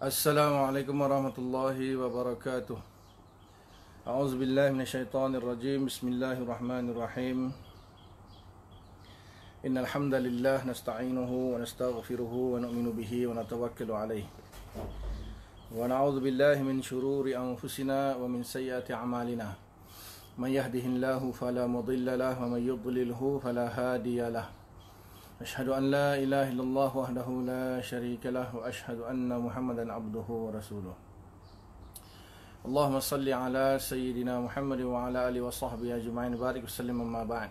السلام عليكم ورحمة الله وبركاته أعوذ بالله من الشيطان الرجيم بسم الله الرحمن الرحيم إن الحمد لله نستعينه ونستغفره ونؤمن به ونتوكل عليه ونعوذ بالله من شرور أنفسنا ومن سيئات أعمالنا من يهده الله فلا مضل له ومن يضلله فلا هادي له أشهد أن لا إله إلا الله وحده لا شريك له وأشهد أن محمدا عبده ورسوله اللهم صل على سيدنا محمد وعلى آله وصحبه أجمعين بارك وسلم أما بعد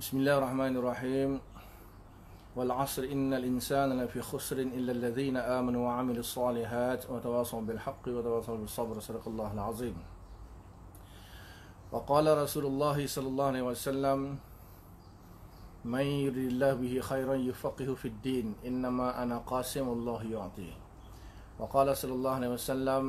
بسم الله الرحمن الرحيم والعصر إن الإنسان لفي خسر إلا الذين آمنوا وعملوا الصالحات وتواصوا بالحق وتواصوا بالصبر صدق الله العظيم وقال رسول الله صلى الله عليه وسلم من يرد الله به خيرا يفقه في الدين إنما أنا قاسم الله يعطيه وقال صلى الله عليه وسلم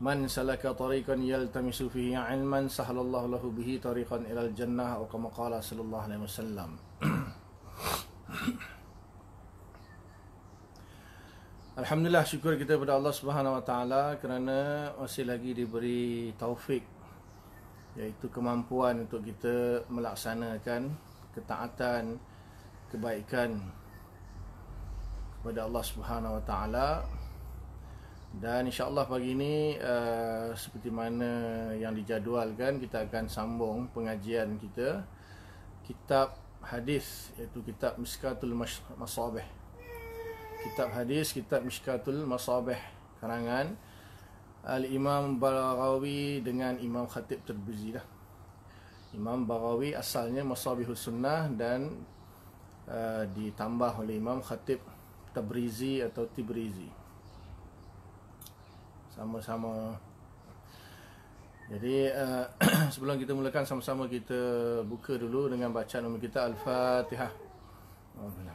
من سلك طريقا يلتمس فيه علما سهل الله له به طريقا إلى الجنة أو كما قال صلى الله عليه وسلم Alhamdulillah syukur kita kepada Allah Subhanahu Wa Taala kerana masih lagi diberi taufik iaitu kemampuan untuk kita melaksanakan ketaatan kebaikan kepada Allah Subhanahu Wa Taala dan Allah pagi ini uh, seperti mana yang dijadualkan kita akan sambung pengajian kita kitab hadis iaitu kitab Miskatul Masabih kitab hadis kitab Miskatul Masabih karangan Al-Imam Barawi dengan Imam Khatib Terbuzi lah. Imam Barawi asalnya Masabihul Sunnah dan uh, ditambah oleh Imam Khatib Tabrizi atau Tibrizi. Sama-sama. Jadi uh, sebelum kita mulakan sama-sama kita buka dulu dengan bacaan umum kita Al-Fatihah. Oh, benar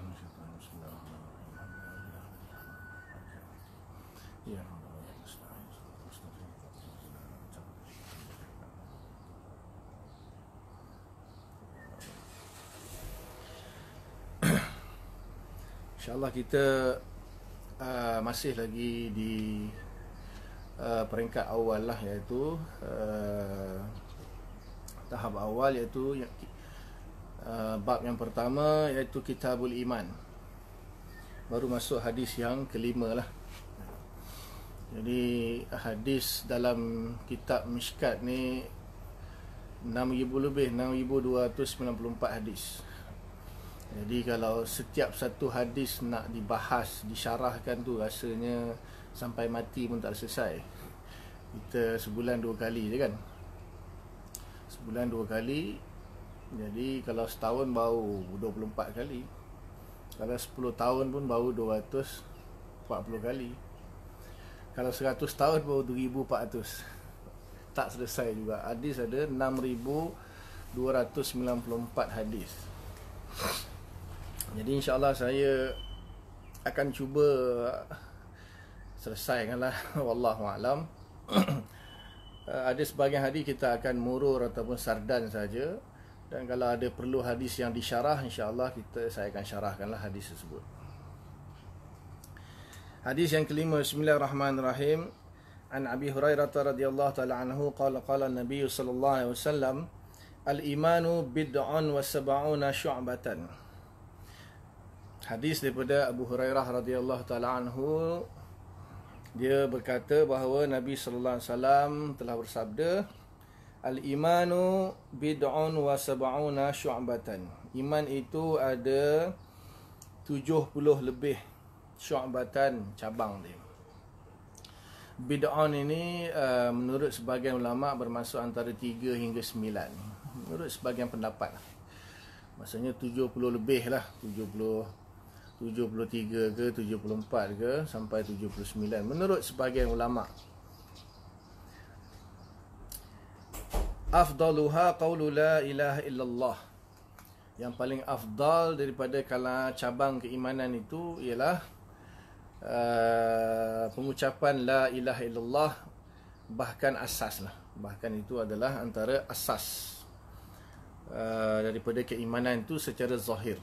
InsyaAllah kita uh, masih lagi di uh, peringkat awal lah iaitu uh, tahap awal iaitu uh, bab yang pertama iaitu kitabul iman baru masuk hadis yang kelima lah jadi hadis dalam kitab Miskat ni 6,000 lebih, 6,294 hadis jadi kalau setiap satu hadis nak dibahas, disyarahkan tu rasanya sampai mati pun tak selesai. Kita sebulan dua kali je kan. Sebulan dua kali. Jadi kalau setahun baru 24 kali. Kalau 10 tahun pun baru 240 kali. Kalau 100 tahun baru 2400. Tak selesai juga. Hadis ada 6294 hadis. Jadi insya Allah saya akan cuba selesaikanlah. Wallahu a'lam. Eh, ada sebagian hadis kita akan murur ataupun sardan saja Dan kalau ada perlu hadis yang disyarah InsyaAllah kita, saya akan syarahkanlah hadis tersebut Hadis yang kelima Bismillahirrahmanirrahim An Abi Hurairah radhiyallahu taala anhu qala qala Nabi sallallahu alaihi wasallam Al imanu bid'un wa sab'una syu'batan Hadis daripada Abu Hurairah radhiyallahu taala anhu dia berkata bahawa Nabi sallallahu alaihi wasallam telah bersabda Al-imanu bid'un wa sab'una syu'batan. Iman itu ada 70 lebih syu'batan cabang dia. Bid'un ini uh, menurut sebahagian ulama bermaksud antara 3 hingga 9. Menurut sebahagian pendapat. Lah. Maksudnya tujuh puluh lebih lah. tujuh puluh 73 ke 74 ke sampai 79 menurut sebahagian ulama afdaluha qawlu la ilaha illallah yang paling afdal daripada kalau cabang keimanan itu ialah uh, pengucapan la ilaha illallah bahkan asas lah bahkan itu adalah antara asas uh, daripada keimanan itu secara zahir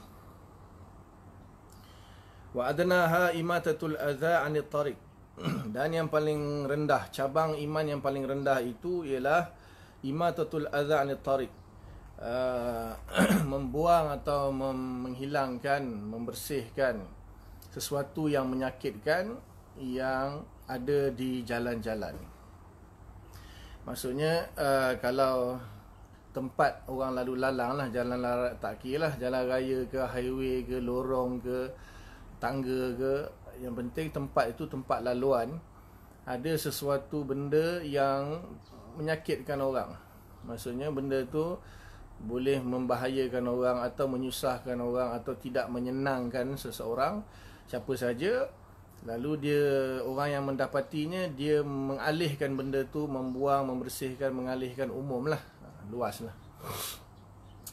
wa ha imatatul adza anit tariq dan yang paling rendah cabang iman yang paling rendah itu ialah imatatul adza anit tariq ah, membuang atau menghilangkan membersihkan sesuatu yang menyakitkan yang ada di jalan-jalan maksudnya uh, kalau tempat orang lalu lalang lah jalan larat tak kira lah jalan raya ke highway ke lorong ke tangga ke yang penting tempat itu tempat laluan ada sesuatu benda yang menyakitkan orang maksudnya benda itu boleh membahayakan orang atau menyusahkan orang atau tidak menyenangkan seseorang siapa saja lalu dia orang yang mendapatinya dia mengalihkan benda tu membuang membersihkan mengalihkan umum lah luas lah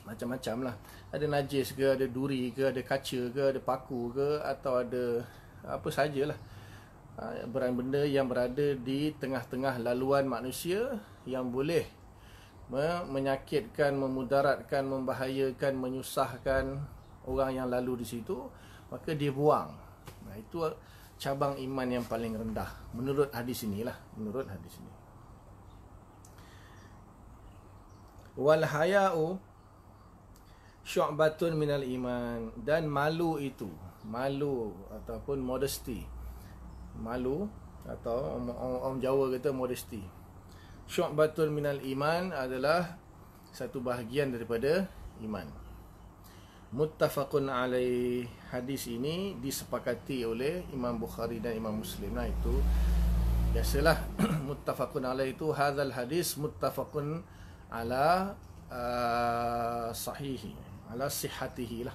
macam-macam lah ada najis ke, ada duri ke, ada kaca ke, ada paku ke atau ada apa sajalah ha, berang benda yang berada di tengah-tengah laluan manusia yang boleh menyakitkan, memudaratkan, membahayakan, menyusahkan orang yang lalu di situ, maka dia buang. Nah, itu cabang iman yang paling rendah menurut hadis inilah, menurut hadis ini. Wal haya'u syu'batun minal iman dan malu itu malu ataupun modesty malu atau orang, orang Jawa kata modesty syu'batun minal iman adalah satu bahagian daripada iman muttafaqun alai hadis ini disepakati oleh Imam Bukhari dan Imam Muslim nah itu biasalah muttafaqun alai itu hadal hadis muttafaqun ala uh, sahihi ala sihatihi lah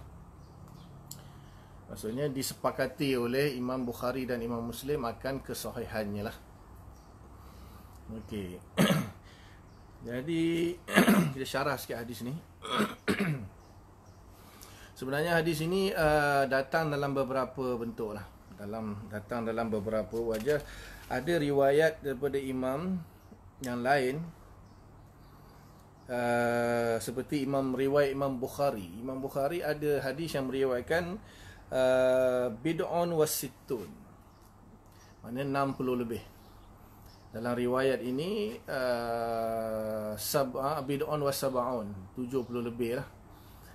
maksudnya disepakati oleh Imam Bukhari dan Imam Muslim akan kesahihannya lah okey jadi kita syarah sikit hadis ni sebenarnya hadis ini uh, datang dalam beberapa bentuk lah dalam datang dalam beberapa wajah ada riwayat daripada imam yang lain uh, seperti Imam riwayat Imam Bukhari. Imam Bukhari ada hadis yang meriwayatkan uh, bid'un wasittun. mana 60 lebih. Dalam riwayat ini uh, ah, sab'a uh, bid'un wasab'un, 70 lebih lah.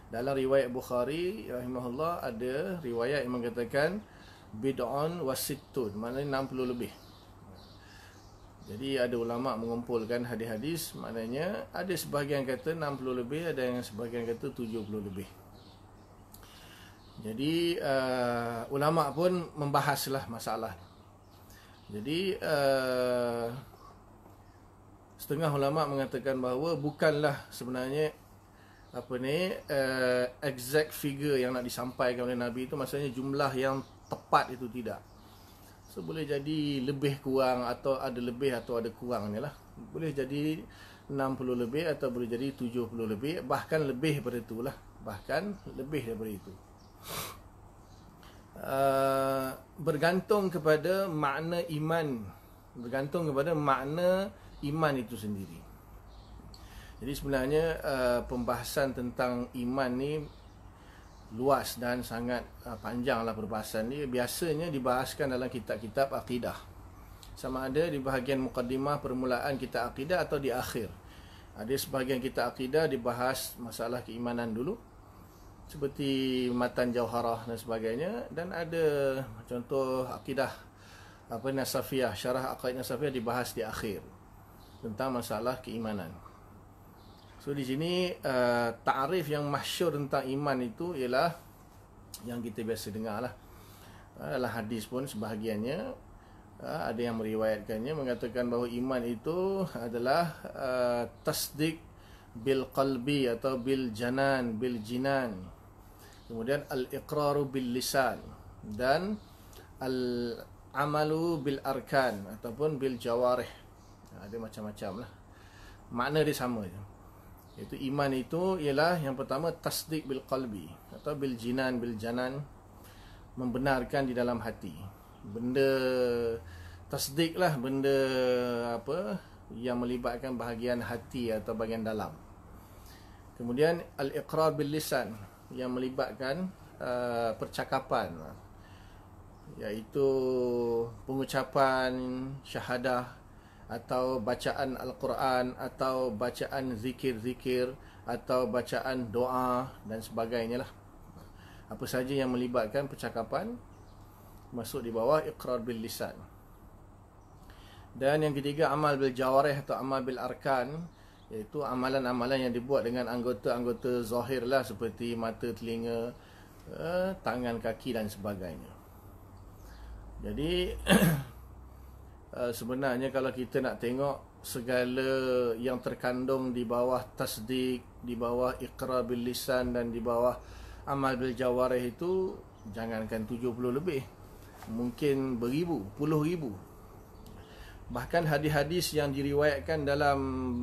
Dalam riwayat Bukhari rahimahullah ada riwayat yang mengatakan bid'un wasittun, maknanya 60 lebih. Jadi ada ulama mengumpulkan hadis-hadis maknanya ada sebahagian kata 60 lebih ada yang sebahagian kata 70 lebih. Jadi uh, ulama pun membahaslah masalah. Jadi uh, setengah ulama mengatakan bahawa bukanlah sebenarnya apa ni uh, exact figure yang nak disampaikan oleh Nabi itu maksudnya jumlah yang tepat itu tidak. So boleh jadi lebih kurang atau ada lebih atau ada kurang ni lah Boleh jadi 60 lebih atau boleh jadi 70 lebih Bahkan lebih daripada tu lah Bahkan lebih daripada itu uh, Bergantung kepada makna iman Bergantung kepada makna iman itu sendiri jadi sebenarnya uh, pembahasan tentang iman ni luas dan sangat uh, panjanglah perbahasan dia biasanya dibahaskan dalam kitab-kitab akidah sama ada di bahagian mukaddimah permulaan kitab akidah atau di akhir ada ah, sebahagian kitab akidah dibahas masalah keimanan dulu seperti matan jauharah dan sebagainya dan ada contoh akidah apa nasafiah syarah akidah nasafiah dibahas di akhir tentang masalah keimanan So di sini uh, eh, takrif yang masyur tentang iman itu ialah yang kita biasa dengar lah. Uh, eh, hadis pun sebahagiannya uh, ada yang meriwayatkannya mengatakan bahawa iman itu adalah uh, tasdik bil qalbi atau bil janan bil jinan kemudian al iqraru bil lisan dan al amalu bil arkan ataupun bil jawarih ada macam-macam lah makna dia sama je itu iman itu ialah yang pertama tasdik bil qalbi atau bil jinan bil janan membenarkan di dalam hati. Benda tasdik lah benda apa yang melibatkan bahagian hati atau bahagian dalam. Kemudian al iqrar bil lisan yang melibatkan uh, percakapan iaitu pengucapan syahadah atau bacaan Al-Quran atau bacaan zikir-zikir atau bacaan doa dan sebagainya lah. Apa saja yang melibatkan percakapan masuk di bawah iqrar bil lisan. Dan yang ketiga amal bil jawareh atau amal bil arkan iaitu amalan-amalan yang dibuat dengan anggota-anggota zahir lah seperti mata, telinga, eh, tangan, kaki dan sebagainya. Jadi Eh, sebenarnya kalau kita nak tengok segala yang terkandung di bawah tasdik, di bawah iqrar bil lisan dan di bawah amal bil jawarih itu jangankan 70 lebih. Mungkin beribu, puluh ribu. Bahkan hadis-hadis yang diriwayatkan dalam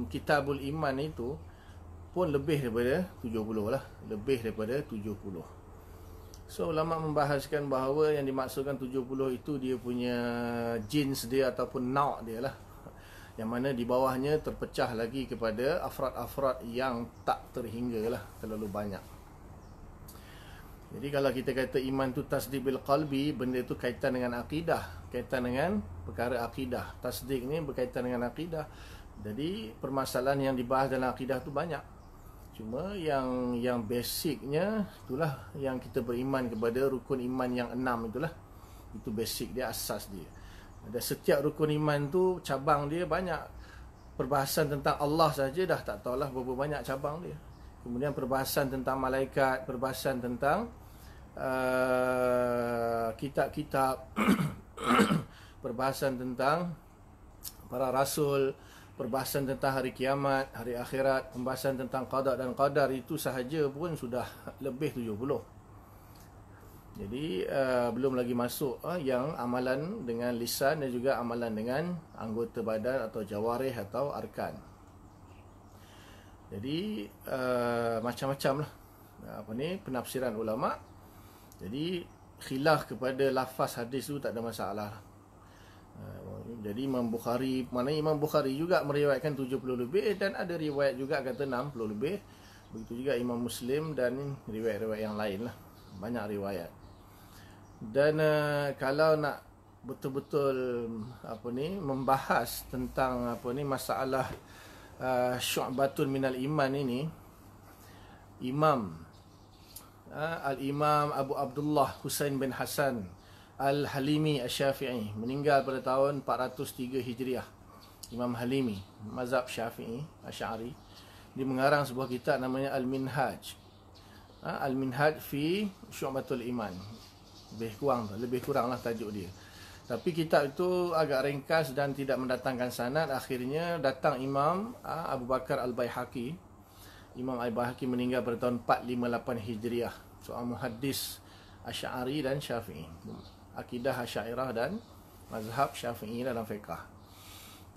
Kitabul Iman itu pun lebih daripada 70 lah, lebih daripada 70. So ulama membahaskan bahawa yang dimaksudkan 70 itu dia punya jins dia ataupun nauk dia lah. Yang mana di bawahnya terpecah lagi kepada afrat-afrat yang tak terhingga lah terlalu banyak. Jadi kalau kita kata iman tu tasdik bil qalbi, benda itu kaitan dengan akidah. Kaitan dengan perkara akidah. Tasdik ni berkaitan dengan akidah. Jadi permasalahan yang dibahas dalam akidah tu banyak. Cuma yang yang basicnya itulah yang kita beriman kepada rukun iman yang enam itulah. Itu basic dia, asas dia. ada setiap rukun iman tu cabang dia banyak. Perbahasan tentang Allah saja dah tak tahulah berapa banyak cabang dia. Kemudian perbahasan tentang malaikat, perbahasan tentang uh, kitab-kitab, perbahasan tentang para rasul, perbahasan tentang hari kiamat, hari akhirat, pembahasan tentang qada dan qadar itu sahaja pun sudah lebih 70. Jadi uh, belum lagi masuk uh, yang amalan dengan lisan dan juga amalan dengan anggota badan atau jawarih atau arkan. Jadi uh, macam-macam lah apa ni penafsiran ulama. Jadi khilaf kepada lafaz hadis tu tak ada masalah. Jadi Imam Bukhari, mana Imam Bukhari juga meriwayatkan 70 lebih dan ada riwayat juga kata 60 lebih. Begitu juga Imam Muslim dan riwayat-riwayat yang lain lah. Banyak riwayat. Dan uh, kalau nak betul-betul apa ni membahas tentang apa ni masalah uh, eh, syu'batul minal iman ini Imam uh, Al-Imam Abu Abdullah Husain bin Hasan Al-Halimi Al-Syafi'i Meninggal pada tahun 403 Hijriah Imam Halimi Mazhab Syafi'i Asyari Dia mengarang sebuah kitab namanya Al-Minhaj ha, Al-Minhaj Fi Syu'batul Iman Lebih kurang Lebih kurang lah tajuk dia Tapi kitab itu agak ringkas dan tidak mendatangkan sanad. Akhirnya datang Imam ha, Abu Bakar Al-Bayhaqi Imam Al-Bayhaqi meninggal pada tahun 458 Hijriah Soal muhaddis Asy'ari dan Syafi'i akidah Asy'ariyah dan mazhab Syafi'i dalam fiqh.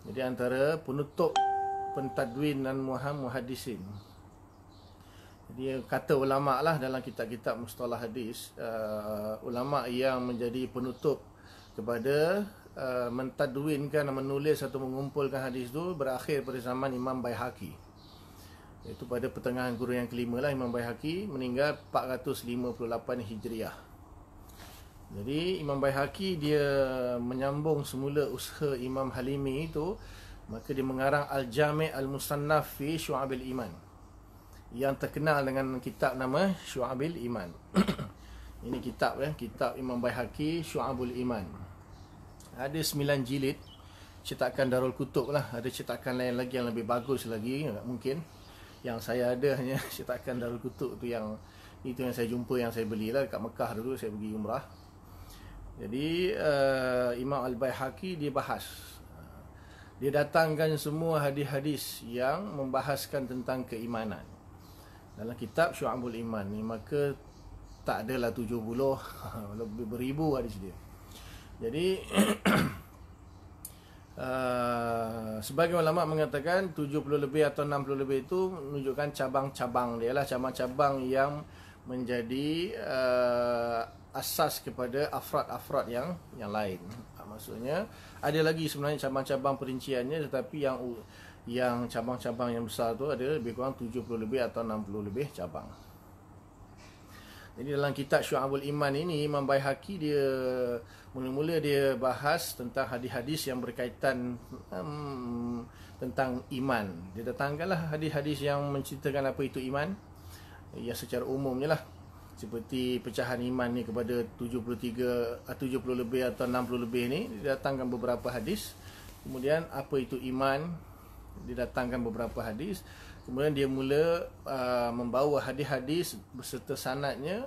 Jadi antara penutup pentadwin dan muham muhaddisin. Jadi kata ulama lah dalam kitab-kitab mustalah hadis, uh, ulama yang menjadi penutup kepada uh, mentadwinkan menulis atau mengumpulkan hadis itu berakhir pada zaman Imam Baihaqi. Itu pada pertengahan guru yang kelima lah Imam Baihaqi meninggal 458 Hijriah. Jadi Imam Baihaqi dia menyambung semula usaha Imam Halimi itu maka dia mengarang Al-Jami' Al-Musannaf fi Syu'abil Iman yang terkenal dengan kitab nama Syu'abil Iman. Ini kitab ya, kitab Imam Baihaqi Syu'abul Iman. Ada sembilan jilid cetakan Darul Kutub lah, ada cetakan lain lagi yang lebih bagus lagi mungkin. Yang saya ada hanya cetakan Darul Kutub tu yang itu yang saya jumpa yang saya belilah dekat Mekah dulu saya pergi umrah. Jadi uh, Imam Al-Bayhaqi dia bahas dia datangkan semua hadis-hadis yang membahaskan tentang keimanan dalam kitab Syu'abul Iman ni maka tak adalah 70 lebih beribu hadis dia. Jadi uh, sebagai ulama mengatakan puluh lebih atau enam puluh lebih itu menunjukkan cabang-cabang dia lah cabang-cabang yang menjadi eh, asas kepada afrad-afrad yang yang lain. Ah, maksudnya ada lagi sebenarnya cabang-cabang perinciannya tetapi yang yang cabang-cabang yang besar tu ada lebih kurang 70 lebih atau 60 lebih cabang. Jadi dalam kitab Syu'abul Iman ini Imam Baihaqi dia mula-mula dia bahas tentang hadis-hadis yang berkaitan um, tentang iman. Dia datangkanlah hadis-hadis yang menceritakan apa itu iman. Ya secara umumnya lah seperti pecahan iman ni kepada 73 70 ah, lebih atau 60 lebih ni didatangkan beberapa hadis kemudian apa itu iman didatangkan beberapa hadis kemudian dia mula uh, membawa hadis-hadis beserta sanadnya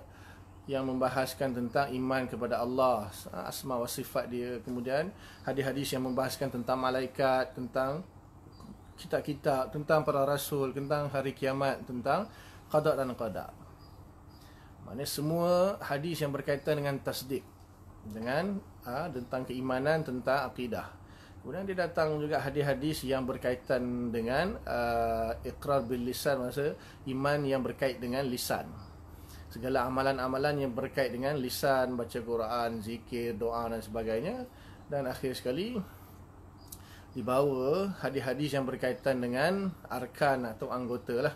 yang membahaskan tentang iman kepada Allah asma wa sifat dia kemudian hadis-hadis yang membahaskan tentang malaikat tentang kitab-kitab tentang para rasul tentang hari kiamat tentang qada dan qadar Maksudnya semua hadis yang berkaitan dengan tasdik Dengan uh, tentang keimanan, tentang akidah Kemudian dia datang juga hadis-hadis yang berkaitan dengan uh, Iqrar bil lisan Maksudnya iman yang berkait dengan lisan Segala amalan-amalan yang berkait dengan lisan Baca Quran, zikir, doa dan sebagainya Dan akhir sekali Dibawa hadis-hadis yang berkaitan dengan Arkan atau anggota lah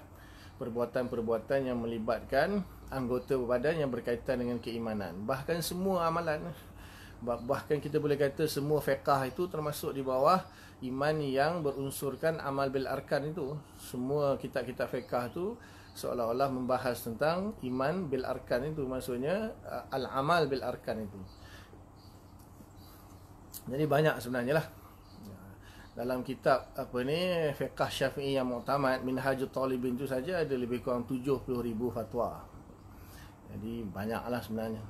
Perbuatan-perbuatan yang melibatkan anggota badan yang berkaitan dengan keimanan bahkan semua amalan bahkan kita boleh kata semua fiqah itu termasuk di bawah iman yang berunsurkan amal bil arkan itu semua kitab-kitab fiqah tu seolah-olah membahas tentang iman bil arkan itu maksudnya uh, al amal bil arkan itu jadi banyak sebenarnya lah dalam kitab apa ni fiqah syafi'i yang muktamad Minhajul talibin tu saja ada lebih kurang 70000 fatwa jadi banyaklah sebenarnya.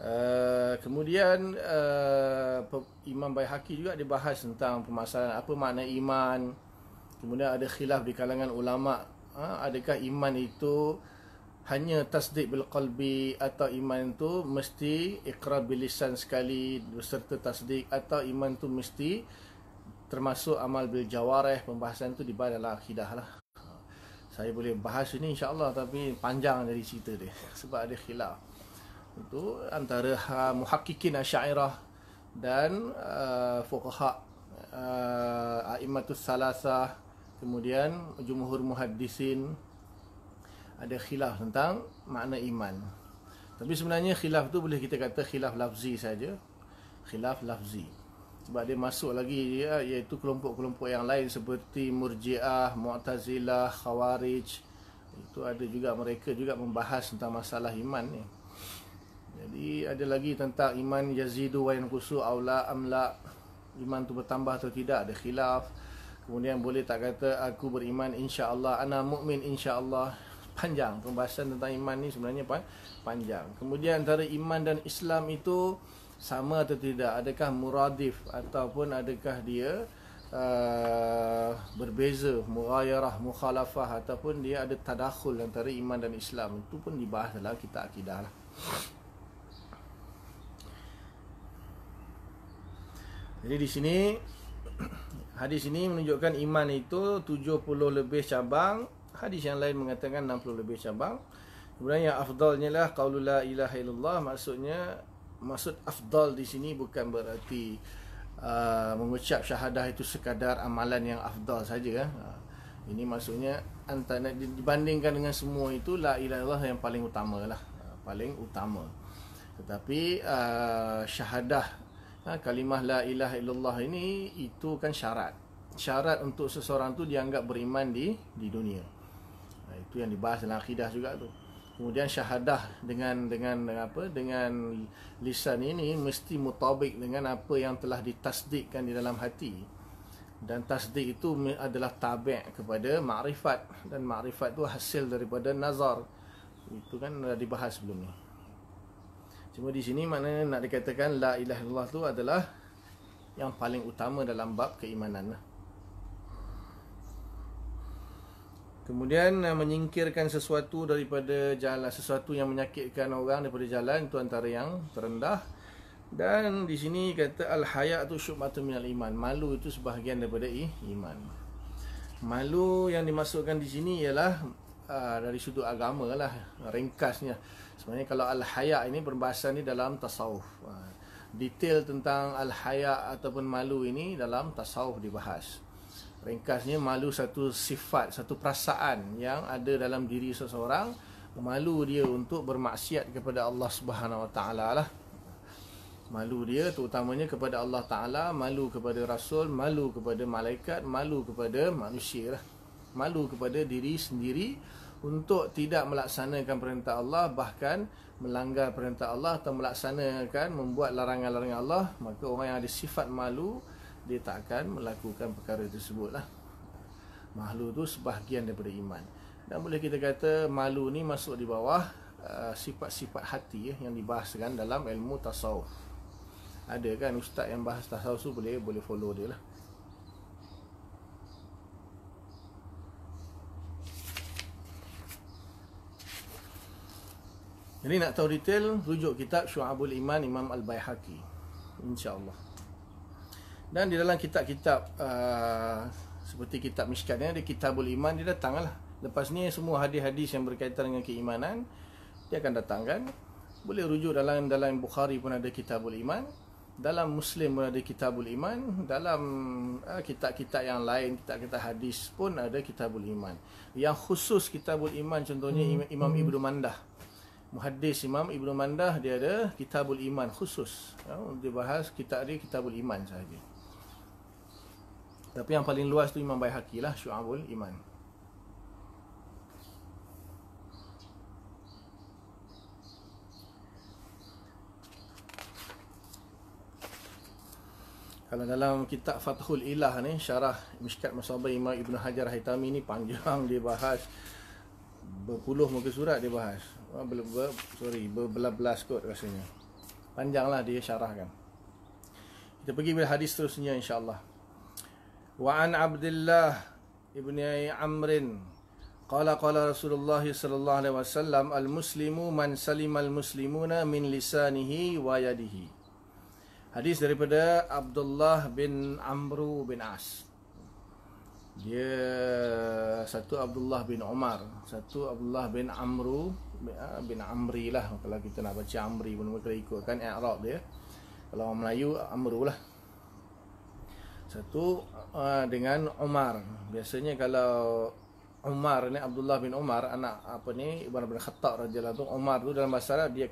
Uh, kemudian uh, Imam Bayhaki juga dia bahas tentang permasalahan apa makna iman. Kemudian ada khilaf di kalangan ulama, ha, adakah iman itu hanya tasdik bil qalbi atau iman itu mesti ikrar bil lisan sekali serta tasdik atau iman itu mesti termasuk amal bil jawareh pembahasan itu di dalam akidah lah saya boleh bahas ini insyaAllah tapi panjang dari cerita dia sebab ada khilaf itu antara uh, muhakkikin asyairah dan uh, fuqaha uh, a'immatus salasah kemudian jumhur muhaddisin ada khilaf tentang makna iman tapi sebenarnya khilaf tu boleh kita kata khilaf lafzi saja khilaf lafzi sebab dia masuk lagi ya, iaitu kelompok-kelompok yang lain seperti Murji'ah, Mu'tazilah, Khawarij itu ada juga mereka juga membahas tentang masalah iman ni. Jadi ada lagi tentang iman yazidu wa yanqusu aula amla iman tu bertambah atau tidak ada khilaf. Kemudian boleh tak kata aku beriman insya-Allah, ana mukmin insya-Allah. Panjang pembahasan tentang iman ni sebenarnya panjang. Kemudian antara iman dan Islam itu sama atau tidak adakah muradif ataupun adakah dia uh, berbeza mughayarah mukhalafah ataupun dia ada tadakhul antara iman dan Islam itu pun dibahas dalam kitab akidah lah. Jadi di sini hadis ini menunjukkan iman itu 70 lebih cabang, hadis yang lain mengatakan 60 lebih cabang. Kemudian yang afdalnya lah qaulul la ilaha illallah maksudnya maksud afdal di sini bukan bererti uh, mengucap syahadah itu sekadar amalan yang afdal saja eh. Ha, ini maksudnya antara dibandingkan dengan semua itu la ilaha illallah yang paling utamalah ha, paling utama tetapi uh, syahadah uh, kalimah la ilaha illallah ini itu kan syarat syarat untuk seseorang tu dianggap beriman di di dunia itu yang dibahas dalam akidah juga tu kemudian syahadah dengan dengan apa dengan lisan ini mesti mutabik dengan apa yang telah ditasdikkan di dalam hati dan tasdik itu adalah tabek kepada makrifat dan makrifat itu hasil daripada nazar itu kan dah dibahas sebelum ni cuma di sini mana nak dikatakan la ilaha illallah tu adalah yang paling utama dalam bab keimanan lah. Kemudian eh, menyingkirkan sesuatu daripada jalan sesuatu yang menyakitkan orang daripada jalan itu antara yang terendah. Dan di sini kata al haya tu syubmatun minal iman. Malu itu sebahagian daripada iman. Malu yang dimasukkan di sini ialah uh, dari sudut agama lah ringkasnya. Sebenarnya kalau al haya ini perbahasan ni dalam tasawuf. Ah, detail tentang al haya ataupun malu ini dalam tasawuf dibahas. Ringkasnya malu satu sifat, satu perasaan yang ada dalam diri seseorang malu dia untuk bermaksiat kepada Allah Subhanahu Wa Taala lah. Malu dia terutamanya kepada Allah Taala, malu kepada Rasul, malu kepada malaikat, malu kepada manusia lah. Malu kepada diri sendiri untuk tidak melaksanakan perintah Allah bahkan melanggar perintah Allah atau melaksanakan membuat larangan-larangan Allah maka orang yang ada sifat malu dia tak akan melakukan perkara tersebut lah. Mahlu tu sebahagian daripada iman. Dan boleh kita kata malu ni masuk di bawah uh, sifat-sifat hati eh, yang dibahaskan dalam ilmu tasawuf. Ada kan ustaz yang bahas tasawuf tu boleh boleh follow dia lah. Jadi nak tahu detail, rujuk kitab Syu'abul Iman Imam Al-Bayhaqi. InsyaAllah dan di dalam kitab-kitab uh, seperti kitab Mishkat ni ada kitabul iman dia datang lah lepas ni semua hadis-hadis yang berkaitan dengan keimanan dia akan datang kan boleh rujuk dalam dalam Bukhari pun ada kitabul iman dalam Muslim pun ada kitabul iman dalam uh, kitab-kitab yang lain kitab-kitab hadis pun ada kitabul iman yang khusus kitabul iman contohnya hmm. Imam hmm. Ibnu Mandah Muhaddis Imam Ibnu Mandah dia ada Kitabul Iman khusus ya, dia bahas kitab dia Kitabul Iman sahaja. Tapi yang paling luas tu Imam Bayhaqi lah Syu'abul Iman Kalau dalam kitab Fathul Ilah ni Syarah Mishkat Masabah Imam Ibn Hajar Haitami ni panjang dia bahas Berpuluh muka surat dia bahas ber, ber, Sorry, berbelas-belas kot rasanya Panjang lah dia syarahkan Kita pergi ke hadis seterusnya insyaAllah Wa an Abdullah ibni Amrin qala qala Rasulullah sallallahu alaihi wasallam al muslimu man salimal muslimuna min lisanihi wa yadihi. Hadis daripada Abdullah bin Amru bin As. Dia satu Abdullah bin Umar, satu Abdullah bin Amru ah, bin Amri lah kalau kita nak baca Amri pun kita ikutkan i'rab dia. Kalau orang Melayu Amru lah. Satu uh, dengan Umar. Biasanya kalau Umar ni Abdullah bin Umar anak apa ni Ibnu bin Khattab radhiyallahu anhu Umar tu dalam bahasa Arab dia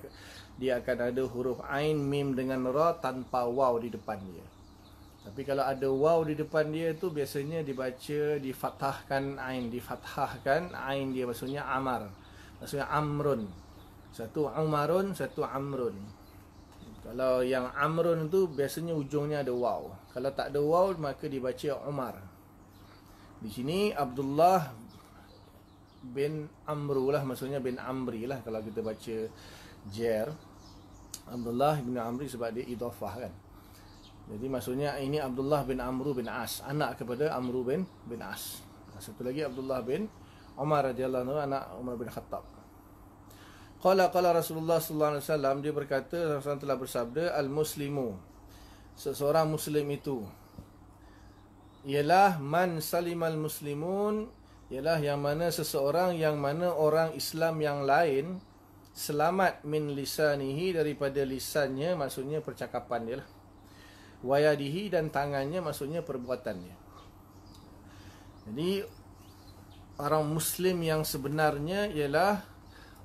dia akan ada huruf ain mim dengan ra tanpa waw di depan dia. Tapi kalau ada waw di depan dia tu biasanya dibaca difathahkan ain difathahkan ain dia maksudnya Amar. Maksudnya Amrun. Satu Umarun, satu Amrun. Kalau yang Amrun tu biasanya ujungnya ada waw. Kalau tak ada waw maka dibaca Umar. Di sini Abdullah bin Amru lah maksudnya bin Amri lah kalau kita baca Jer. Abdullah bin Amri sebab dia idhafah kan. Jadi maksudnya ini Abdullah bin Amru bin As. Anak kepada Amru bin bin As. Satu lagi Abdullah bin Umar radhiyallahu anhu anak Umar bin Khattab. Qala qala Rasulullah sallallahu alaihi wasallam dia berkata Rasulullah telah bersabda al muslimu seseorang muslim itu ialah man salimal muslimun ialah yang mana seseorang yang mana orang Islam yang lain selamat min lisanihi daripada lisannya maksudnya percakapan dia lah wayadihi dan tangannya maksudnya perbuatannya jadi orang muslim yang sebenarnya ialah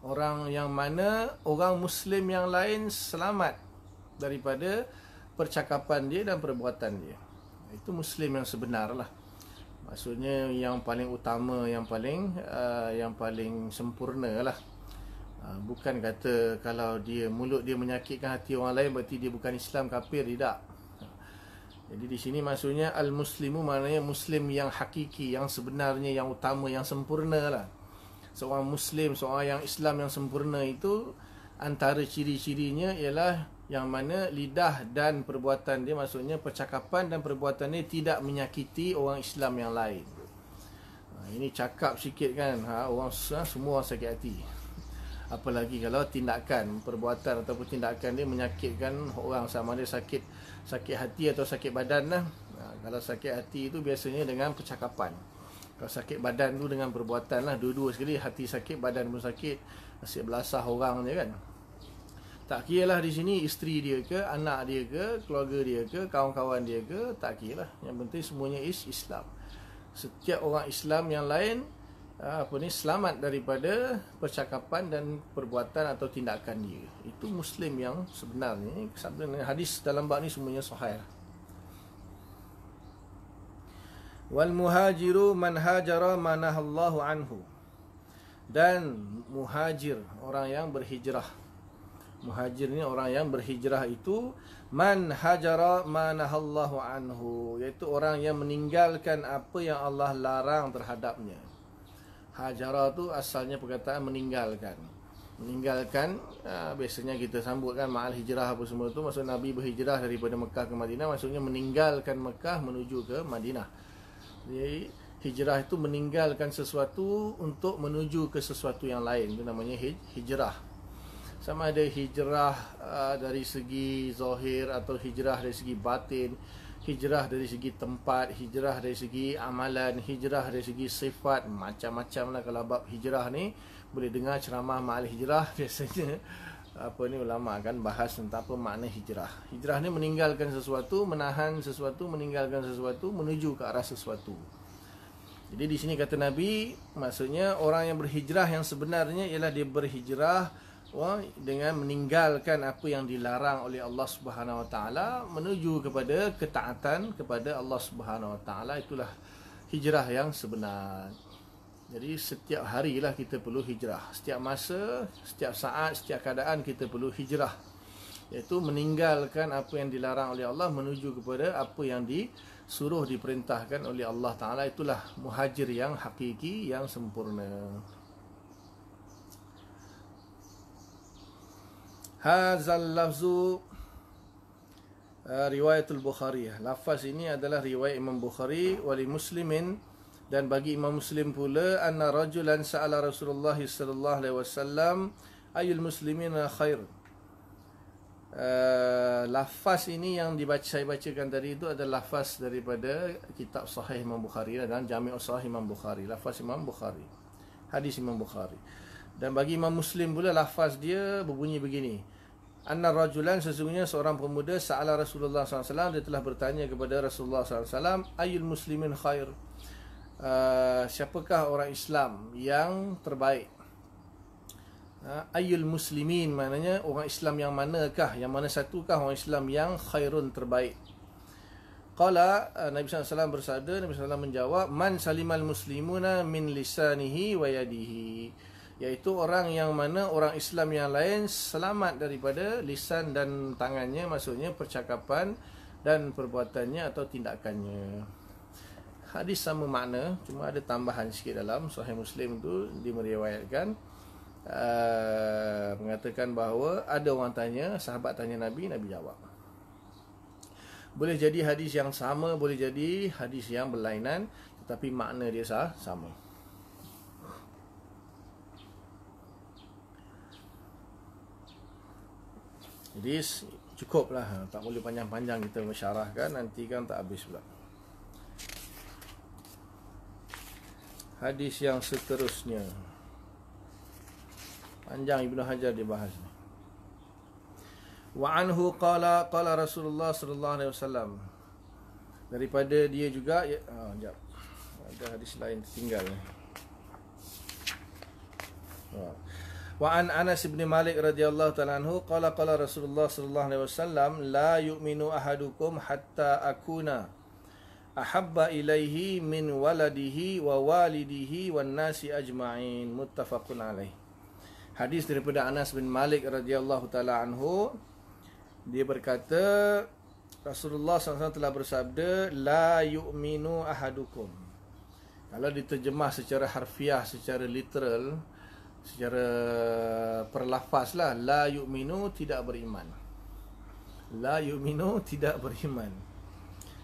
orang yang mana orang muslim yang lain selamat daripada percakapan dia dan perbuatan dia itu muslim yang sebenar lah maksudnya yang paling utama yang paling uh, yang paling sempurnalah uh, bukan kata kalau dia mulut dia menyakitkan hati orang lain berarti dia bukan Islam kafir tidak jadi di sini maksudnya al-muslimu maknanya muslim yang hakiki yang sebenarnya yang utama yang sempurna lah seorang muslim seorang yang Islam yang sempurna itu antara ciri-cirinya ialah yang mana lidah dan perbuatan dia maksudnya percakapan dan perbuatan dia tidak menyakiti orang Islam yang lain ha, ini cakap sikit kan ha, orang ha, semua orang sakit hati apalagi kalau tindakan perbuatan ataupun tindakan dia menyakitkan orang sama dia sakit sakit hati atau sakit badan lah. ha, kalau sakit hati itu biasanya dengan percakapan kalau sakit badan tu dengan perbuatan lah Dua-dua sekali hati sakit badan pun sakit Asyik belasah orang je kan Tak kira lah di sini isteri dia ke Anak dia ke Keluarga dia ke Kawan-kawan dia ke Tak kira lah Yang penting semuanya is Islam Setiap orang Islam yang lain ah, apa ni selamat daripada percakapan dan perbuatan atau tindakan dia itu muslim yang sebenarnya hadis dalam bab ni semuanya sahih lah. wal muhajiru man hajara manahallahu anhu dan muhajir orang yang berhijrah muhajir ni orang yang berhijrah itu man hajara manahallahu anhu iaitu orang yang meninggalkan apa yang Allah larang terhadapnya hajara tu asalnya perkataan meninggalkan meninggalkan ha, biasanya kita sambutkan ma'al hijrah apa semua tu maksud nabi berhijrah daripada Mekah ke Madinah maksudnya meninggalkan Mekah menuju ke Madinah jadi hijrah itu meninggalkan sesuatu untuk menuju ke sesuatu yang lain. Itu namanya hijrah. Sama ada hijrah uh, dari segi zahir atau hijrah dari segi batin, hijrah dari segi tempat, hijrah dari segi amalan, hijrah dari segi sifat, macam-macam lah kalau bab hijrah ni. Boleh dengar ceramah ma'al hijrah biasanya apa ni ulama kan bahas tentang apa makna hijrah. Hijrah ni meninggalkan sesuatu, menahan sesuatu, meninggalkan sesuatu, menuju ke arah sesuatu. Jadi di sini kata Nabi, maksudnya orang yang berhijrah yang sebenarnya ialah dia berhijrah dengan meninggalkan apa yang dilarang oleh Allah Subhanahu Wa Taala menuju kepada ketaatan kepada Allah Subhanahu Wa Taala itulah hijrah yang sebenar. Jadi setiap harilah kita perlu hijrah. Setiap masa, setiap saat, setiap keadaan kita perlu hijrah. Iaitu meninggalkan apa yang dilarang oleh Allah menuju kepada apa yang disuruh diperintahkan oleh Allah Ta'ala. Itulah muhajir yang hakiki, yang sempurna. Hazal lafzu eh, riwayatul Bukhari. Lafaz ini adalah riwayat Imam Bukhari wali muslimin dan bagi Imam Muslim pula anna rajulan sa'ala Rasulullah sallallahu alaihi wasallam ayul muslimin khair uh, lafaz ini yang dibaca-bacakan tadi itu adalah lafaz daripada kitab sahih Imam Bukhari dan Jami' Sahih Imam Bukhari lafaz Imam Bukhari hadis Imam Bukhari dan bagi Imam Muslim pula lafaz dia berbunyi begini anna rajulan sesungguhnya seorang pemuda sa'ala Rasulullah sallallahu alaihi wasallam dia telah bertanya kepada Rasulullah sallallahu alaihi wasallam ayul muslimin khair uh, siapakah orang Islam yang terbaik? Uh, ah, ayul muslimin maknanya orang Islam yang manakah yang mana satukah orang Islam yang khairun terbaik? Qala uh, Nabi sallallahu bersabda Nabi sallallahu menjawab man salimal muslimuna min lisanihi wa yadihi iaitu orang yang mana orang Islam yang lain selamat daripada lisan dan tangannya maksudnya percakapan dan perbuatannya atau tindakannya hadis sama makna cuma ada tambahan sikit dalam sahih muslim tu dimeriwayatkan uh, mengatakan bahawa ada orang tanya sahabat tanya nabi nabi jawab boleh jadi hadis yang sama boleh jadi hadis yang berlainan tetapi makna dia sah sama Jadi cukup lah Tak boleh panjang-panjang kita mesyarahkan Nanti kan tak habis pula hadis yang seterusnya panjang ibnu hajar dibahas ni wa anhu qala qala rasulullah sallallahu alaihi wasallam daripada dia juga ya oh, jap ada hadis lain tinggal ni ha. wa an anas bin malik radhiyallahu ta'ala anhu qala qala rasulullah sallallahu alaihi wasallam la yu'minu ahadukum hatta akuna ahabba ilaihi min waladihi wa walidihi wan nasi ajma'in muttafaqun alaih hadis daripada Anas bin Malik radhiyallahu taala anhu dia berkata Rasulullah SAW telah bersabda la yu'minu ahadukum kalau diterjemah secara harfiah secara literal secara perlafazlah la yu'minu tidak beriman la yu'minu tidak beriman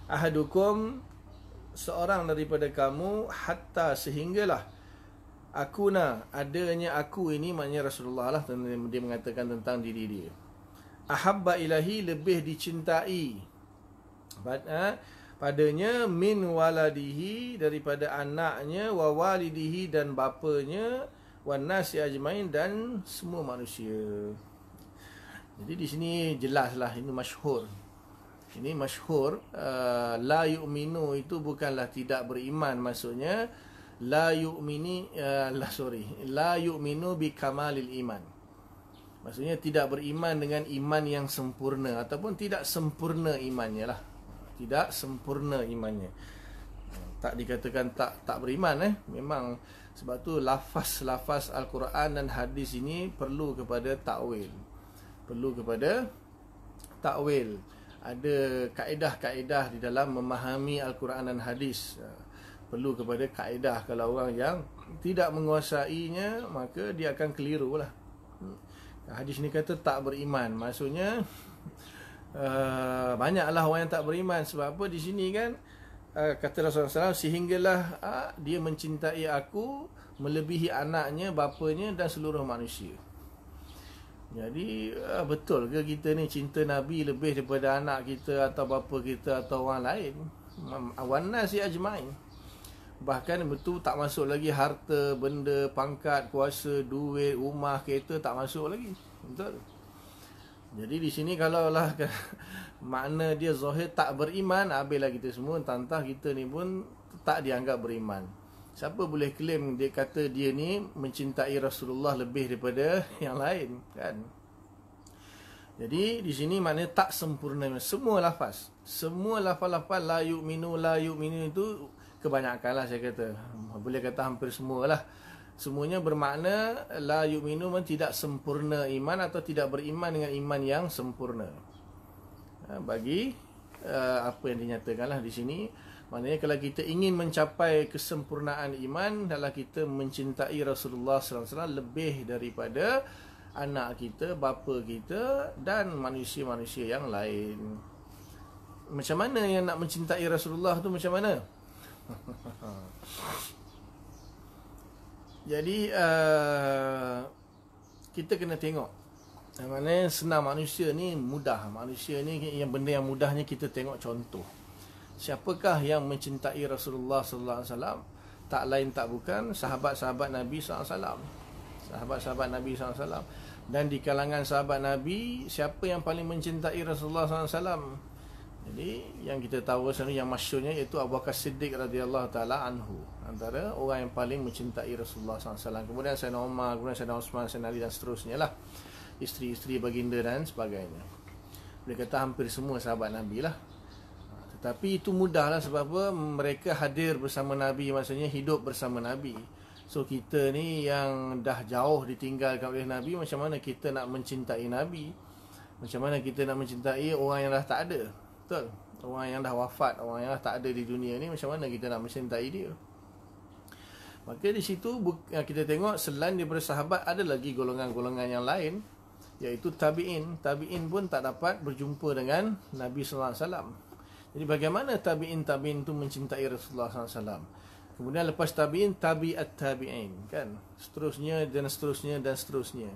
ahadukum seorang daripada kamu hatta sehinggalah aku na adanya aku ini maknanya Rasulullah lah dia mengatakan tentang diri dia ahabba ilahi lebih dicintai But, ha, padanya min waladihi daripada anaknya wa walidihi dan bapanya wan nasi ajmain dan semua manusia jadi di sini jelaslah ini masyhur ini masyhur uh, la yu'minu itu bukanlah tidak beriman maksudnya la yu'mini uh, la sorry la yu'minu bi kamalil iman maksudnya tidak beriman dengan iman yang sempurna ataupun tidak sempurna imannya lah tidak sempurna imannya uh, tak dikatakan tak tak beriman eh memang sebab tu lafaz-lafaz al-Quran dan hadis ini perlu kepada takwil perlu kepada takwil ada kaedah-kaedah di dalam memahami Al-Quran dan Hadis. Ya, perlu kepada kaedah kalau orang yang tidak menguasainya, maka dia akan keliru lah. Hmm. Hadis ni kata tak beriman. Maksudnya, eh, banyaklah orang yang tak beriman. Sebab apa di sini kan, eh, kata Rasulullah SAW, sehinggalah ah, dia mencintai aku, melebihi anaknya, bapanya dan seluruh manusia. Jadi ah, betul ke kita ni cinta Nabi lebih daripada anak kita atau bapa kita atau orang lain? Awana si ya ajmai. Bahkan betul tak masuk lagi harta, benda, pangkat, kuasa, duit, rumah, kereta tak masuk lagi. Betul. Jadi di sini kalau lah kan, makna dia zahir tak beriman, habislah kita semua tantah kita ni pun tak dianggap beriman siapa boleh claim dia kata dia ni mencintai Rasulullah lebih daripada yang lain kan jadi di sini maknanya tak sempurna semua lafaz semua lafaz-lafaz la yu'minu la yu'minu itu kebanyakan lah saya kata boleh kata hampir semua lah, semuanya bermakna la yu'minu men tidak sempurna iman atau tidak beriman dengan iman yang sempurna ha, bagi uh, apa yang dinyatakanlah di sini Maknanya kalau kita ingin mencapai kesempurnaan iman adalah kita mencintai Rasulullah SAW lebih daripada anak kita, bapa kita dan manusia-manusia yang lain. Macam mana yang nak mencintai Rasulullah tu macam mana? Jadi uh, kita kena tengok. Yang mana senang manusia ni mudah. Manusia ni yang benda yang mudahnya kita tengok contoh siapakah yang mencintai Rasulullah sallallahu alaihi wasallam tak lain tak bukan sahabat-sahabat Nabi sallallahu alaihi wasallam sahabat-sahabat Nabi sallallahu alaihi wasallam dan di kalangan sahabat Nabi siapa yang paling mencintai Rasulullah sallallahu alaihi wasallam jadi yang kita tahu sendiri yang masyhurnya iaitu Abu Bakar Siddiq radhiyallahu taala anhu antara orang yang paling mencintai Rasulullah SAW kemudian Sayyidina Umar kemudian Sayyidina Uthman Sayyidina Ali dan seterusnya lah isteri-isteri baginda dan sebagainya boleh kata hampir semua sahabat Nabi lah tetapi itu mudahlah sebab apa? Mereka hadir bersama Nabi, maksudnya hidup bersama Nabi. So kita ni yang dah jauh ditinggalkan oleh Nabi, macam mana kita nak mencintai Nabi? Macam mana kita nak mencintai orang yang dah tak ada? Betul? Orang yang dah wafat, orang yang dah tak ada di dunia ni, macam mana kita nak mencintai dia? Maka di situ kita tengok selain daripada sahabat ada lagi golongan-golongan yang lain iaitu tabi'in. Tabi'in pun tak dapat berjumpa dengan Nabi sallallahu alaihi wasallam. Jadi bagaimana tabi'in tabi'in itu mencintai Rasulullah SAW Kemudian lepas tabi'in tabi'at tabi'in kan Seterusnya dan seterusnya dan seterusnya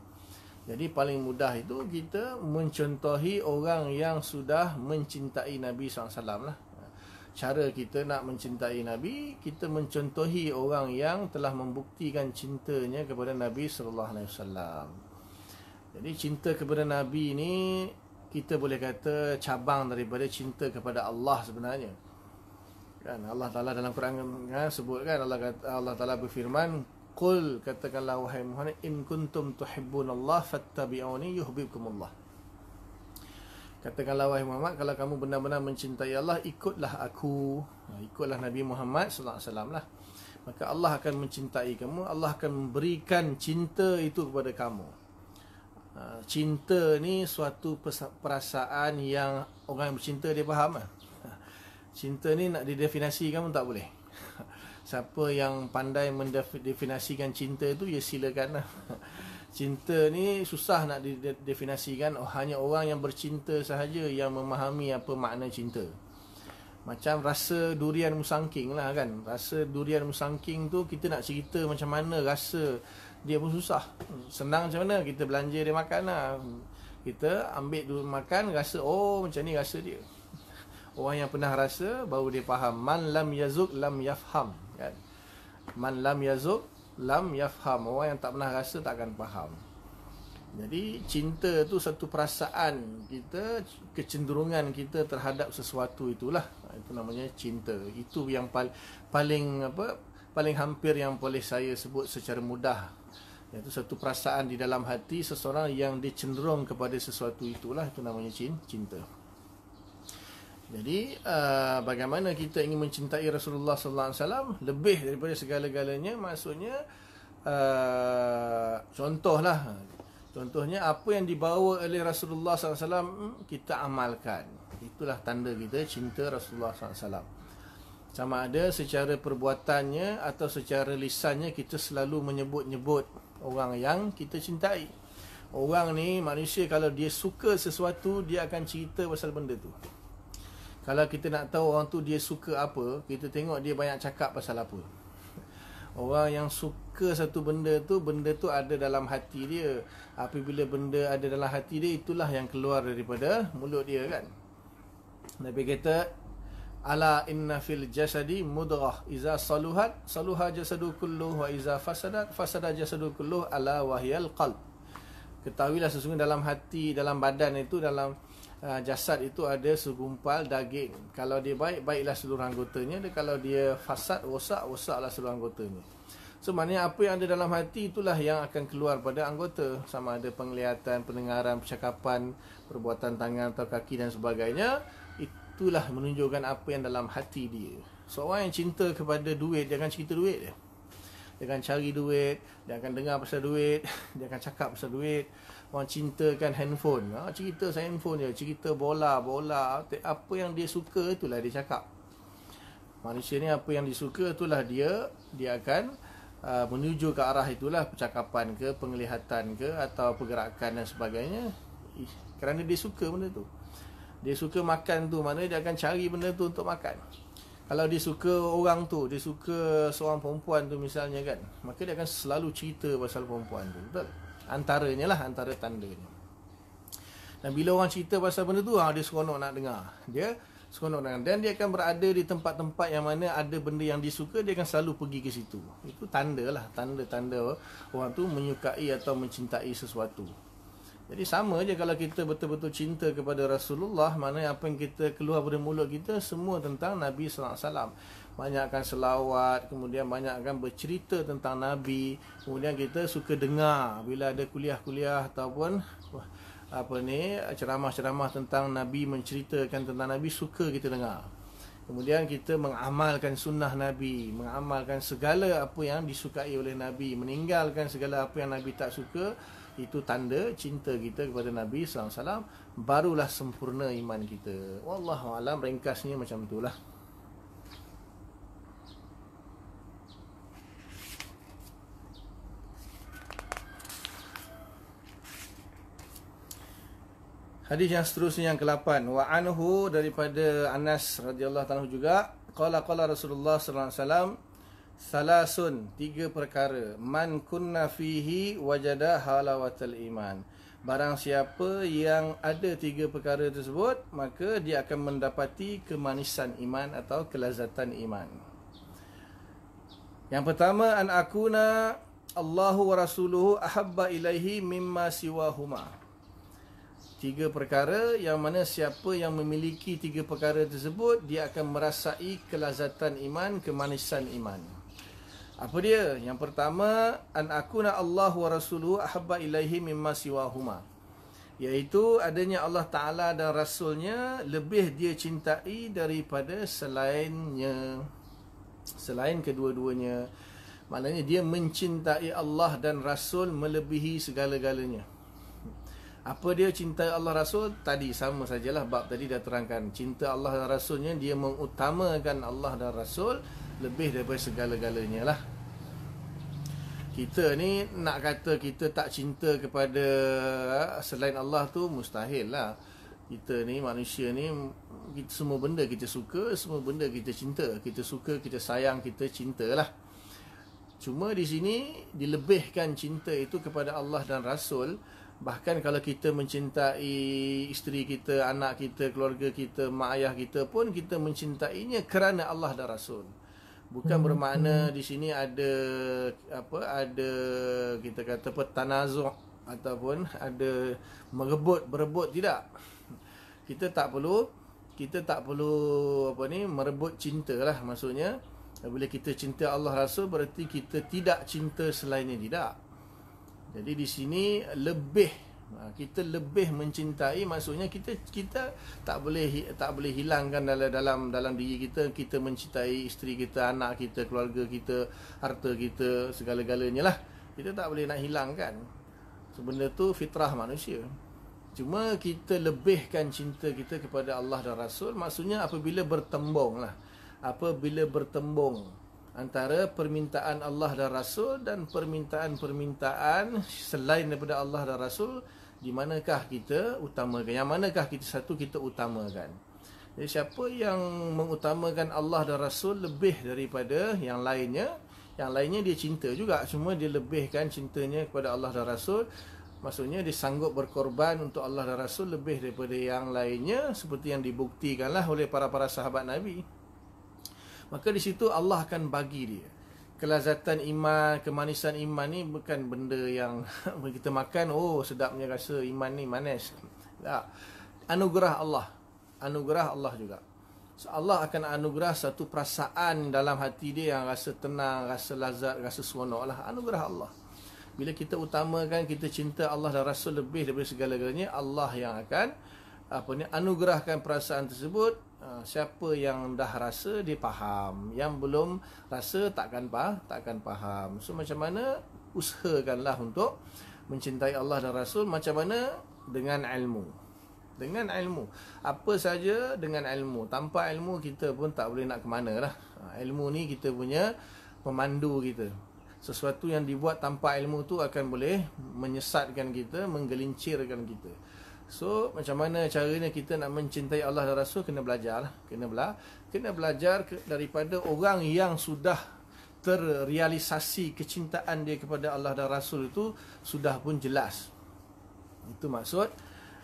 Jadi paling mudah itu kita mencontohi orang yang sudah mencintai Nabi SAW lah Cara kita nak mencintai Nabi Kita mencontohi orang yang telah membuktikan cintanya kepada Nabi SAW jadi cinta kepada Nabi ni kita boleh kata cabang daripada cinta kepada Allah sebenarnya kan Allah Taala dalam Quran ya, sebut kan Allah kata Allah Taala berfirman qul katakanlah wahai Muhammad in kuntum tuhibbun Allah fattabi'uni yuhibbukum Allah katakanlah wahai Muhammad kalau kamu benar-benar mencintai Allah ikutlah aku ha, ikutlah Nabi Muhammad sallallahu alaihi wasallam lah maka Allah akan mencintai kamu Allah akan memberikan cinta itu kepada kamu Ha, cinta ni suatu perasaan yang orang yang bercinta dia faham lah. Ha, cinta ni nak didefinasikan pun tak boleh. Siapa yang pandai mendefinasikan cinta tu, ya silakan lah. Cinta ni susah nak didefinasikan. Oh, hanya orang yang bercinta sahaja yang memahami apa makna cinta. Macam rasa durian musangking lah kan. Rasa durian musangking tu kita nak cerita macam mana rasa dia pun susah. Senang macam mana kita belanja dia makan lah. Kita ambil dulu makan rasa oh macam ni rasa dia. Orang yang pernah rasa baru dia faham man lam yazuk lam yafham kan. Man lam yazuk lam yafham orang yang tak pernah rasa tak akan faham. Jadi cinta tu satu perasaan kita kecenderungan kita terhadap sesuatu itulah itu namanya cinta. Itu yang paling paling apa paling hampir yang boleh saya sebut secara mudah Iaitu satu perasaan di dalam hati seseorang yang dia cenderung kepada sesuatu itulah itu namanya cinta. Jadi uh, bagaimana kita ingin mencintai Rasulullah sallallahu alaihi wasallam lebih daripada segala-galanya maksudnya uh, contohlah contohnya apa yang dibawa oleh Rasulullah sallallahu hmm, kita amalkan. Itulah tanda kita cinta Rasulullah sallallahu Sama ada secara perbuatannya atau secara lisannya kita selalu menyebut-nyebut orang yang kita cintai. Orang ni manusia kalau dia suka sesuatu dia akan cerita pasal benda tu. Kalau kita nak tahu orang tu dia suka apa, kita tengok dia banyak cakap pasal apa. Orang yang suka satu benda tu, benda tu ada dalam hati dia. Apabila benda ada dalam hati dia, itulah yang keluar daripada mulut dia kan. Nabi kata, ala inna fil jasadi mudrah. iza saluhat saluha jasadu kullu wa iza fasadat fasada jasadu kullu ala wahyal qalb ketahuilah sesungguhnya dalam hati dalam badan itu dalam uh, jasad itu ada segumpal daging kalau dia baik baiklah seluruh anggotanya dan kalau dia fasad rosak rosaklah seluruh anggotanya So, maknanya apa yang ada dalam hati itulah yang akan keluar pada anggota. Sama ada penglihatan, pendengaran, percakapan, perbuatan tangan atau kaki dan sebagainya itulah menunjukkan apa yang dalam hati dia. Seorang yang cinta kepada duit, dia akan cerita duit dia. Dia akan cari duit, dia akan dengar pasal duit, dia akan cakap pasal duit. Orang cintakan handphone, ha, cerita pasal handphone dia, cerita bola, bola. Apa yang dia suka, itulah dia cakap. Manusia ni apa yang dia suka, itulah dia, dia akan uh, menuju ke arah itulah percakapan ke, penglihatan ke, atau pergerakan dan sebagainya. Ih, kerana dia suka benda tu. Dia suka makan tu mana dia akan cari benda tu untuk makan Kalau dia suka orang tu Dia suka seorang perempuan tu misalnya kan Maka dia akan selalu cerita pasal perempuan tu Betul? Antaranya lah Antara tandanya Dan bila orang cerita pasal benda tu ha, Dia seronok nak dengar Dia seronok dengar Dan dia akan berada di tempat-tempat yang mana Ada benda yang dia suka Dia akan selalu pergi ke situ Itu tanda lah Tanda-tanda orang tu menyukai atau mencintai sesuatu jadi sama je kalau kita betul-betul cinta kepada Rasulullah, mana apa yang kita keluar dari mulut kita semua tentang Nabi sallallahu alaihi wasallam. Banyakkan selawat, kemudian banyakkan bercerita tentang Nabi, kemudian kita suka dengar bila ada kuliah-kuliah ataupun apa ni ceramah-ceramah tentang Nabi menceritakan tentang Nabi suka kita dengar. Kemudian kita mengamalkan sunnah Nabi, mengamalkan segala apa yang disukai oleh Nabi, meninggalkan segala apa yang Nabi tak suka, itu tanda cinta kita kepada Nabi sallallahu alaihi wasallam barulah sempurna iman kita wallahu alam ringkasnya macam itulah Hadis yang seterusnya yang ke-8 wa anhu daripada Anas radhiyallahu taala juga qala qala Rasulullah sallallahu alaihi wasallam Salasun tiga perkara man kunna fihi wajada halawatul iman. Barang siapa yang ada tiga perkara tersebut, maka dia akan mendapati kemanisan iman atau kelazatan iman. Yang pertama an akuna Allahu wa rasuluhu ahabba ilaihi mimma siwahuma. Tiga perkara yang mana siapa yang memiliki tiga perkara tersebut dia akan merasai kelazatan iman, kemanisan iman. Apa dia? Yang pertama, an aku akuna Allah wa rasuluhu ahabba ilaihi mimma siwahuma. Iaitu adanya Allah Ta'ala dan Rasulnya lebih dia cintai daripada selainnya. Selain kedua-duanya. Maknanya dia mencintai Allah dan Rasul melebihi segala-galanya. Apa dia cinta Allah Rasul? Tadi sama sajalah bab tadi dah terangkan. Cinta Allah dan Rasulnya dia mengutamakan Allah dan Rasul lebih daripada segala-galanya lah kita ni nak kata kita tak cinta kepada ah, selain Allah tu mustahil lah kita ni manusia ni kita, semua benda kita suka semua benda kita cinta kita suka kita sayang kita cinta lah cuma di sini dilebihkan cinta itu kepada Allah dan Rasul bahkan kalau kita mencintai isteri kita anak kita keluarga kita mak ayah kita pun kita mencintainya kerana Allah dan Rasul bukan hmm. bermakna hmm. di sini ada apa ada kita kata petanazuk ataupun ada merebut berebut tidak kita tak perlu kita tak perlu apa ni merebut cinta lah maksudnya bila kita cinta Allah Rasul berarti kita tidak cinta selainnya tidak jadi di sini lebih Ha, kita lebih mencintai maksudnya kita kita tak boleh tak boleh hilangkan dalam dalam dalam diri kita kita mencintai isteri kita anak kita keluarga kita harta kita segala-galanya lah kita tak boleh nak hilangkan sebenarnya so, tu fitrah manusia cuma kita lebihkan cinta kita kepada Allah dan Rasul maksudnya apabila bertembung lah apabila bertembung antara permintaan Allah dan Rasul dan permintaan-permintaan selain daripada Allah dan Rasul di manakah kita utamakan yang manakah kita satu kita utamakan jadi siapa yang mengutamakan Allah dan Rasul lebih daripada yang lainnya yang lainnya dia cinta juga cuma dia lebihkan cintanya kepada Allah dan Rasul maksudnya dia sanggup berkorban untuk Allah dan Rasul lebih daripada yang lainnya seperti yang dibuktikanlah oleh para-para sahabat Nabi Maka di situ Allah akan bagi dia Kelazatan iman, kemanisan iman ni bukan benda yang kita makan Oh sedapnya rasa iman ni manis tak. Anugerah Allah Anugerah Allah juga so, Allah akan anugerah satu perasaan dalam hati dia yang rasa tenang, rasa lazat, rasa seronok lah Anugerah Allah bila kita utamakan kita cinta Allah dan Rasul lebih daripada segala-galanya Allah yang akan apa ni anugerahkan perasaan tersebut Ah, siapa yang dah rasa dia faham yang belum rasa takkan faham takkan faham so macam mana usahakanlah untuk mencintai Allah dan Rasul macam mana dengan ilmu dengan ilmu apa saja dengan ilmu tanpa ilmu kita pun tak boleh nak ke mana lah ah, ilmu ni kita punya pemandu kita sesuatu yang dibuat tanpa ilmu tu akan boleh menyesatkan kita menggelincirkan kita So macam mana caranya kita nak mencintai Allah dan Rasul kena belajar, lah. kena bela, kena belajar ke, daripada orang yang sudah terrealisasi kecintaan dia kepada Allah dan Rasul itu sudah pun jelas. Itu maksud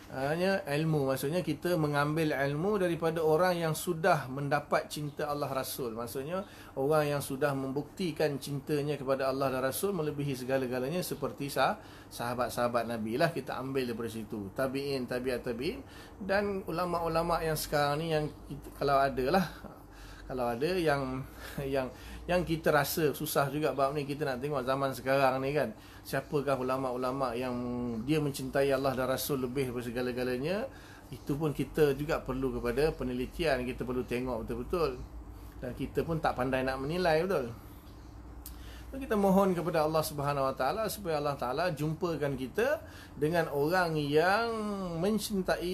hanya ilmu maksudnya kita mengambil ilmu daripada orang yang sudah mendapat cinta Allah Rasul maksudnya orang yang sudah membuktikan cintanya kepada Allah dan Rasul melebihi segala-galanya seperti sah sahabat-sahabat Nabi lah kita ambil daripada situ tabiin tabi'at tabi'in dan ulama-ulama yang sekarang ni yang kita, kalau ada lah kalau ada yang yang yang kita rasa susah juga bab ni kita nak tengok zaman sekarang ni kan siapakah ulama-ulama yang dia mencintai Allah dan Rasul lebih daripada segala-galanya itu pun kita juga perlu kepada penelitian kita perlu tengok betul-betul dan kita pun tak pandai nak menilai betul kita mohon kepada Allah Subhanahu Wa Taala supaya Allah Taala jumpakan kita dengan orang yang mencintai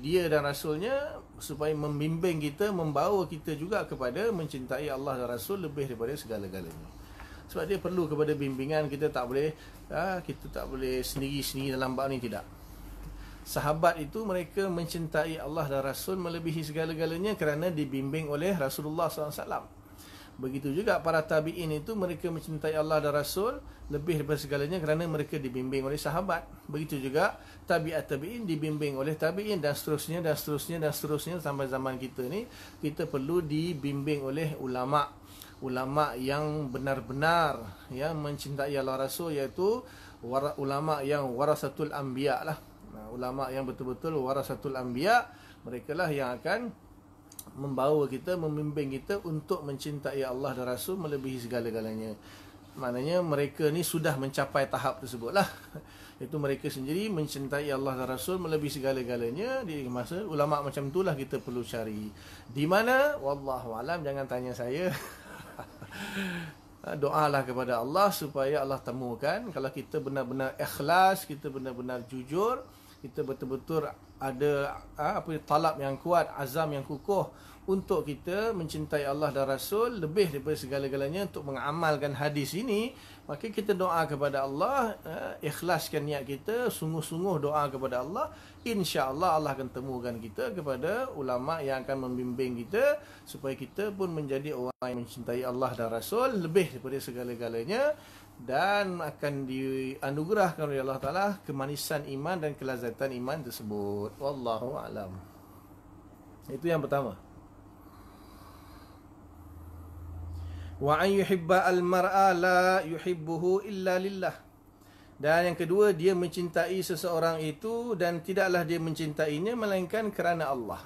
dia dan rasulnya supaya membimbing kita membawa kita juga kepada mencintai Allah dan Rasul lebih daripada segala-galanya sebab dia perlu kepada bimbingan kita tak boleh ha, kita tak boleh sendiri-sendiri dalam bab ni tidak sahabat itu mereka mencintai Allah dan Rasul melebihi segala-galanya kerana dibimbing oleh Rasulullah SAW begitu juga para tabi'in itu mereka mencintai Allah dan Rasul lebih daripada segalanya kerana mereka dibimbing oleh sahabat begitu juga tabi'at tabi'in dibimbing oleh tabi'in dan seterusnya dan seterusnya dan seterusnya sampai zaman kita ni kita perlu dibimbing oleh ulama ulama yang benar-benar yang mencintai Allah Rasul iaitu ulama yang warasatul anbiya lah ulama yang betul-betul warasatul anbiya mereka lah yang akan membawa kita membimbing kita untuk mencintai Allah dan Rasul melebihi segala-galanya maknanya mereka ni sudah mencapai tahap tersebut lah itu mereka sendiri mencintai Allah dan Rasul melebihi segala-galanya di masa ulama macam itulah kita perlu cari. Di mana? Wallahu alam jangan tanya saya. Doalah kepada Allah supaya Allah temukan kalau kita benar-benar ikhlas, kita benar-benar jujur, kita betul-betul ada ah, apa talab yang kuat, azam yang kukuh untuk kita mencintai Allah dan Rasul lebih daripada segala-galanya untuk mengamalkan hadis ini maka kita doa kepada Allah uh, ikhlaskan niat kita sungguh-sungguh doa kepada Allah insya-Allah Allah akan temukan kita kepada ulama yang akan membimbing kita supaya kita pun menjadi orang yang mencintai Allah dan Rasul lebih daripada segala-galanya dan akan dianugerahkan oleh Allah Taala kemanisan iman dan kelazatan iman tersebut wallahu alam itu yang pertama wa an yuhibba al mar'a la yuhibbuhu illa lillah dan yang kedua dia mencintai seseorang itu dan tidaklah dia mencintainya melainkan kerana Allah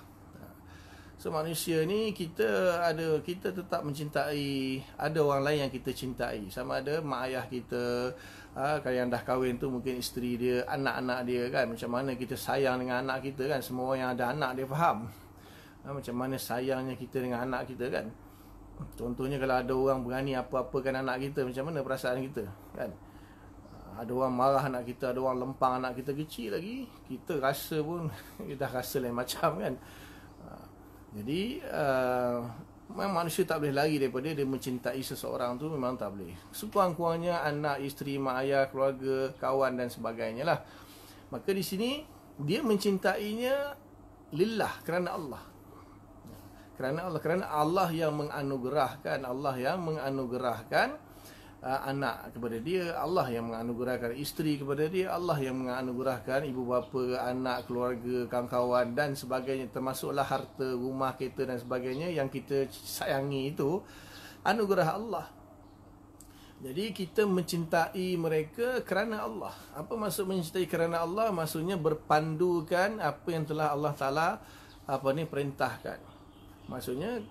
so manusia ni kita ada kita tetap mencintai ada orang lain yang kita cintai sama ada mak ayah kita ha, kalau yang dah kahwin tu mungkin isteri dia anak-anak dia kan macam mana kita sayang dengan anak kita kan semua orang yang ada anak dia faham ha, macam mana sayangnya kita dengan anak kita kan Contohnya kalau ada orang berani apa-apakan anak kita Macam mana perasaan kita kan? Ada orang marah anak kita Ada orang lempang anak kita kecil lagi Kita rasa pun Kita dah rasa lain macam kan ha, Jadi eh, Memang manusia tak boleh lari daripada Dia mencintai seseorang tu memang tak boleh Sekurang-kurangnya anak, isteri, mak ayah, keluarga, kawan dan sebagainya lah Maka di sini Dia mencintainya Lillah kerana Allah kerana Allah kerana Allah yang menganugerahkan Allah yang menganugerahkan uh, anak kepada dia Allah yang menganugerahkan isteri kepada dia Allah yang menganugerahkan ibu bapa anak keluarga kawan-kawan dan sebagainya termasuklah harta rumah kita dan sebagainya yang kita sayangi itu anugerah Allah jadi kita mencintai mereka kerana Allah. Apa maksud mencintai kerana Allah? Maksudnya berpandukan apa yang telah Allah Taala apa ni perintahkan. Maksudnya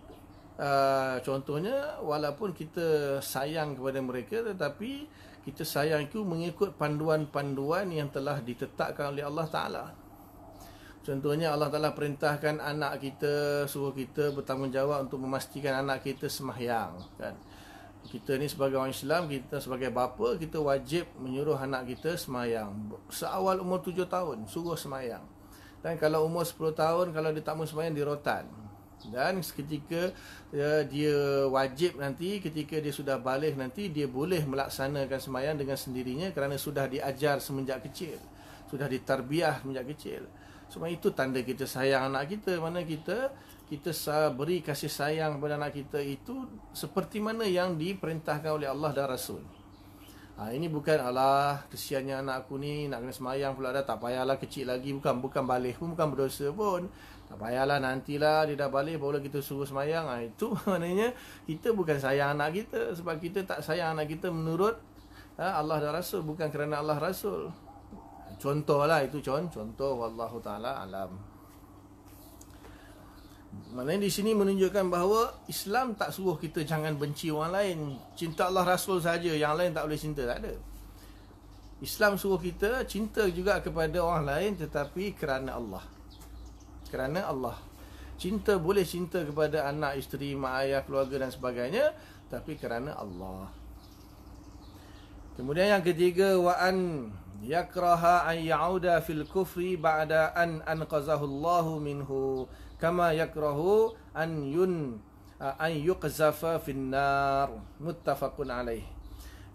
uh, contohnya walaupun kita sayang kepada mereka tetapi kita sayang itu mengikut panduan-panduan yang telah ditetapkan oleh Allah Taala. Contohnya Allah Taala perintahkan anak kita suruh kita bertanggungjawab untuk memastikan anak kita semahyang kan. Kita ni sebagai orang Islam, kita sebagai bapa, kita wajib menyuruh anak kita semayang. Seawal umur tujuh tahun, suruh semayang. Dan kalau umur 10 tahun, kalau dia tak mahu semayang, dirotan dan seketika ya, dia wajib nanti ketika dia sudah balik nanti dia boleh melaksanakan semayang dengan sendirinya kerana sudah diajar semenjak kecil sudah ditarbiah semenjak kecil semua itu tanda kita sayang anak kita mana kita kita beri kasih sayang kepada anak kita itu seperti mana yang diperintahkan oleh Allah dan Rasul Ha, ini bukan Allah kesiannya anak aku ni nak kena semayang pula dah tak payahlah kecil lagi bukan bukan balik pun bukan berdosa pun tak ah, payahlah nantilah dia dah balik Barulah kita suruh semayang ha, Itu maknanya kita bukan sayang anak kita Sebab kita tak sayang anak kita menurut ha, Allah dan Rasul Bukan kerana Allah Rasul Contohlah itu con Contoh Wallahu ta'ala alam Maknanya di sini menunjukkan bahawa Islam tak suruh kita jangan benci orang lain Cinta Allah Rasul saja Yang lain tak boleh cinta Tak ada Islam suruh kita cinta juga kepada orang lain tetapi kerana Allah kerana Allah cinta boleh cinta kepada anak isteri mak ayah keluarga dan sebagainya tapi kerana Allah kemudian yang ketiga wa yakraha an yauda fil kufri ba'da an anqazahu Allahu minhu kama yakrahu an yun an yuqzafa fil nar muttafaqun alaih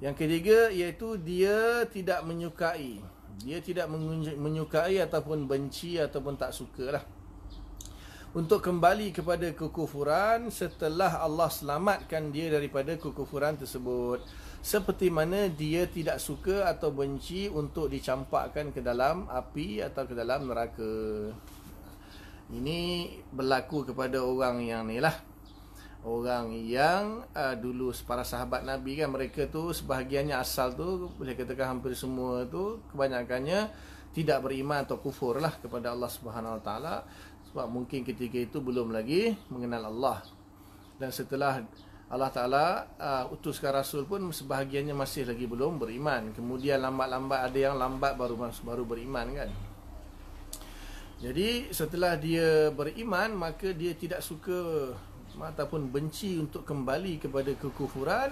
yang ketiga iaitu dia tidak menyukai dia tidak menyukai ataupun benci ataupun tak suka lah untuk kembali kepada kekufuran setelah Allah selamatkan dia daripada kekufuran tersebut seperti mana dia tidak suka atau benci untuk dicampakkan ke dalam api atau ke dalam neraka ini berlaku kepada orang yang ni lah orang yang uh, dulu para sahabat Nabi kan mereka tu sebahagiannya asal tu boleh katakan hampir semua tu kebanyakannya tidak beriman atau kufur lah kepada Allah Subhanahu Wa Taala sebab mungkin ketika itu belum lagi mengenal Allah Dan setelah Allah Ta'ala uh, utuskan Rasul pun Sebahagiannya masih lagi belum beriman Kemudian lambat-lambat ada yang lambat baru baru beriman kan Jadi setelah dia beriman Maka dia tidak suka Ataupun benci untuk kembali kepada kekufuran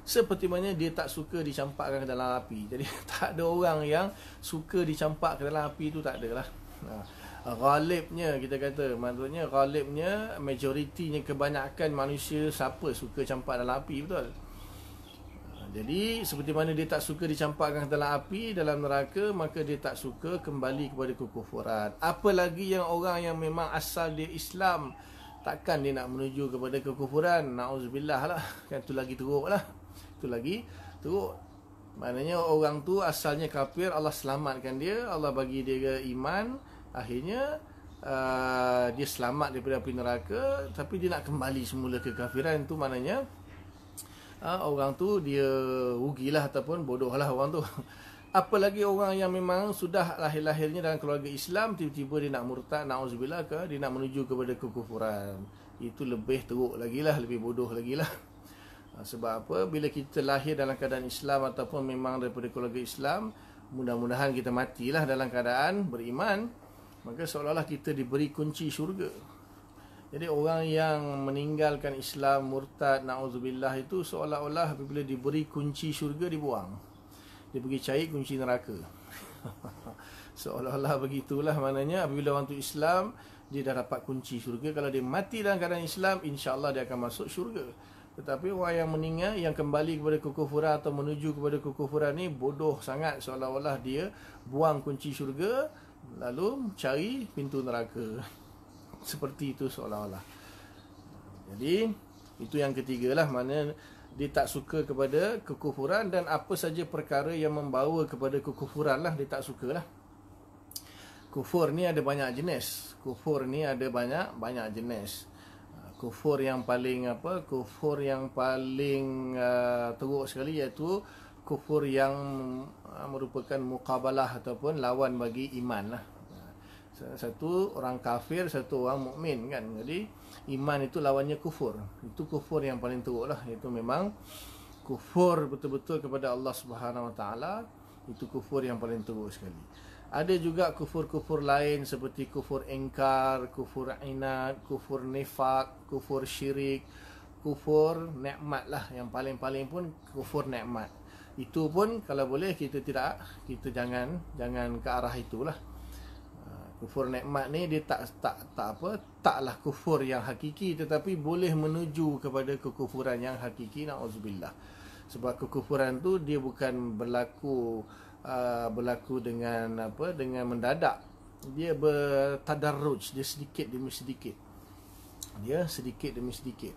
seperti mana dia tak suka dicampakkan ke dalam api Jadi tak ada orang yang suka dicampak ke dalam api itu tak ada lah ha ghalibnya kita kata maksudnya ghalibnya majoritinya kebanyakan manusia siapa suka campak dalam api betul ha, jadi seperti mana dia tak suka dicampakkan dalam api dalam neraka maka dia tak suka kembali kepada kekufuran apalagi yang orang yang memang asal dia Islam takkan dia nak menuju kepada kekufuran naudzubillah lah kan tu lagi teruk lah tu lagi teruk Maknanya orang tu asalnya kafir Allah selamatkan dia Allah bagi dia iman akhirnya uh, dia selamat daripada api neraka tapi dia nak kembali semula ke kafiran itu maknanya uh, orang tu dia rugilah ataupun bodohlah orang tu apalagi orang yang memang sudah lahir-lahirnya dalam keluarga Islam tiba-tiba dia nak murtad nauzubillah ke dia nak menuju kepada kekufuran itu lebih teruk lagi lah lebih bodoh lagi lah uh, sebab apa bila kita lahir dalam keadaan Islam ataupun memang daripada keluarga Islam mudah-mudahan kita matilah dalam keadaan beriman Maka seolah-olah kita diberi kunci syurga Jadi orang yang meninggalkan Islam Murtad, na'udzubillah itu Seolah-olah bila diberi kunci syurga Dibuang Dia pergi cari kunci neraka Seolah-olah begitulah Maknanya apabila orang itu Islam Dia dah dapat kunci syurga Kalau dia mati dalam keadaan Islam InsyaAllah dia akan masuk syurga tetapi orang yang meninggal yang kembali kepada kekufuran atau menuju kepada kekufuran ni bodoh sangat seolah-olah dia buang kunci syurga lalu cari pintu neraka seperti itu seolah-olah jadi itu yang ketiga lah mana dia tak suka kepada kekufuran dan apa saja perkara yang membawa kepada kekufuran lah dia tak suka lah kufur ni ada banyak jenis kufur ni ada banyak banyak jenis kufur yang paling apa kufur yang paling uh, teruk sekali iaitu kufur yang Ah, merupakan mukabalah ataupun lawan bagi iman lah. Ah, satu orang kafir, satu orang mukmin kan. Jadi iman itu lawannya kufur. Itu kufur yang paling teruk lah. Itu memang kufur betul-betul kepada Allah Subhanahu Wa Taala. Itu kufur yang paling teruk sekali. Ada juga kufur-kufur lain seperti kufur engkar, kufur inat, kufur nifak, kufur syirik, kufur nekmat lah. Yang paling-paling pun kufur nekmat itu pun kalau boleh kita tidak kita jangan jangan ke arah itulah ah, kufur nikmat ni dia tak tak tak apa taklah kufur yang hakiki tetapi boleh menuju kepada kekufuran yang hakiki naudzubillah sebab kekufuran tu dia bukan berlaku ah, berlaku dengan apa dengan mendadak dia bertadarruj dia sedikit demi sedikit dia sedikit demi sedikit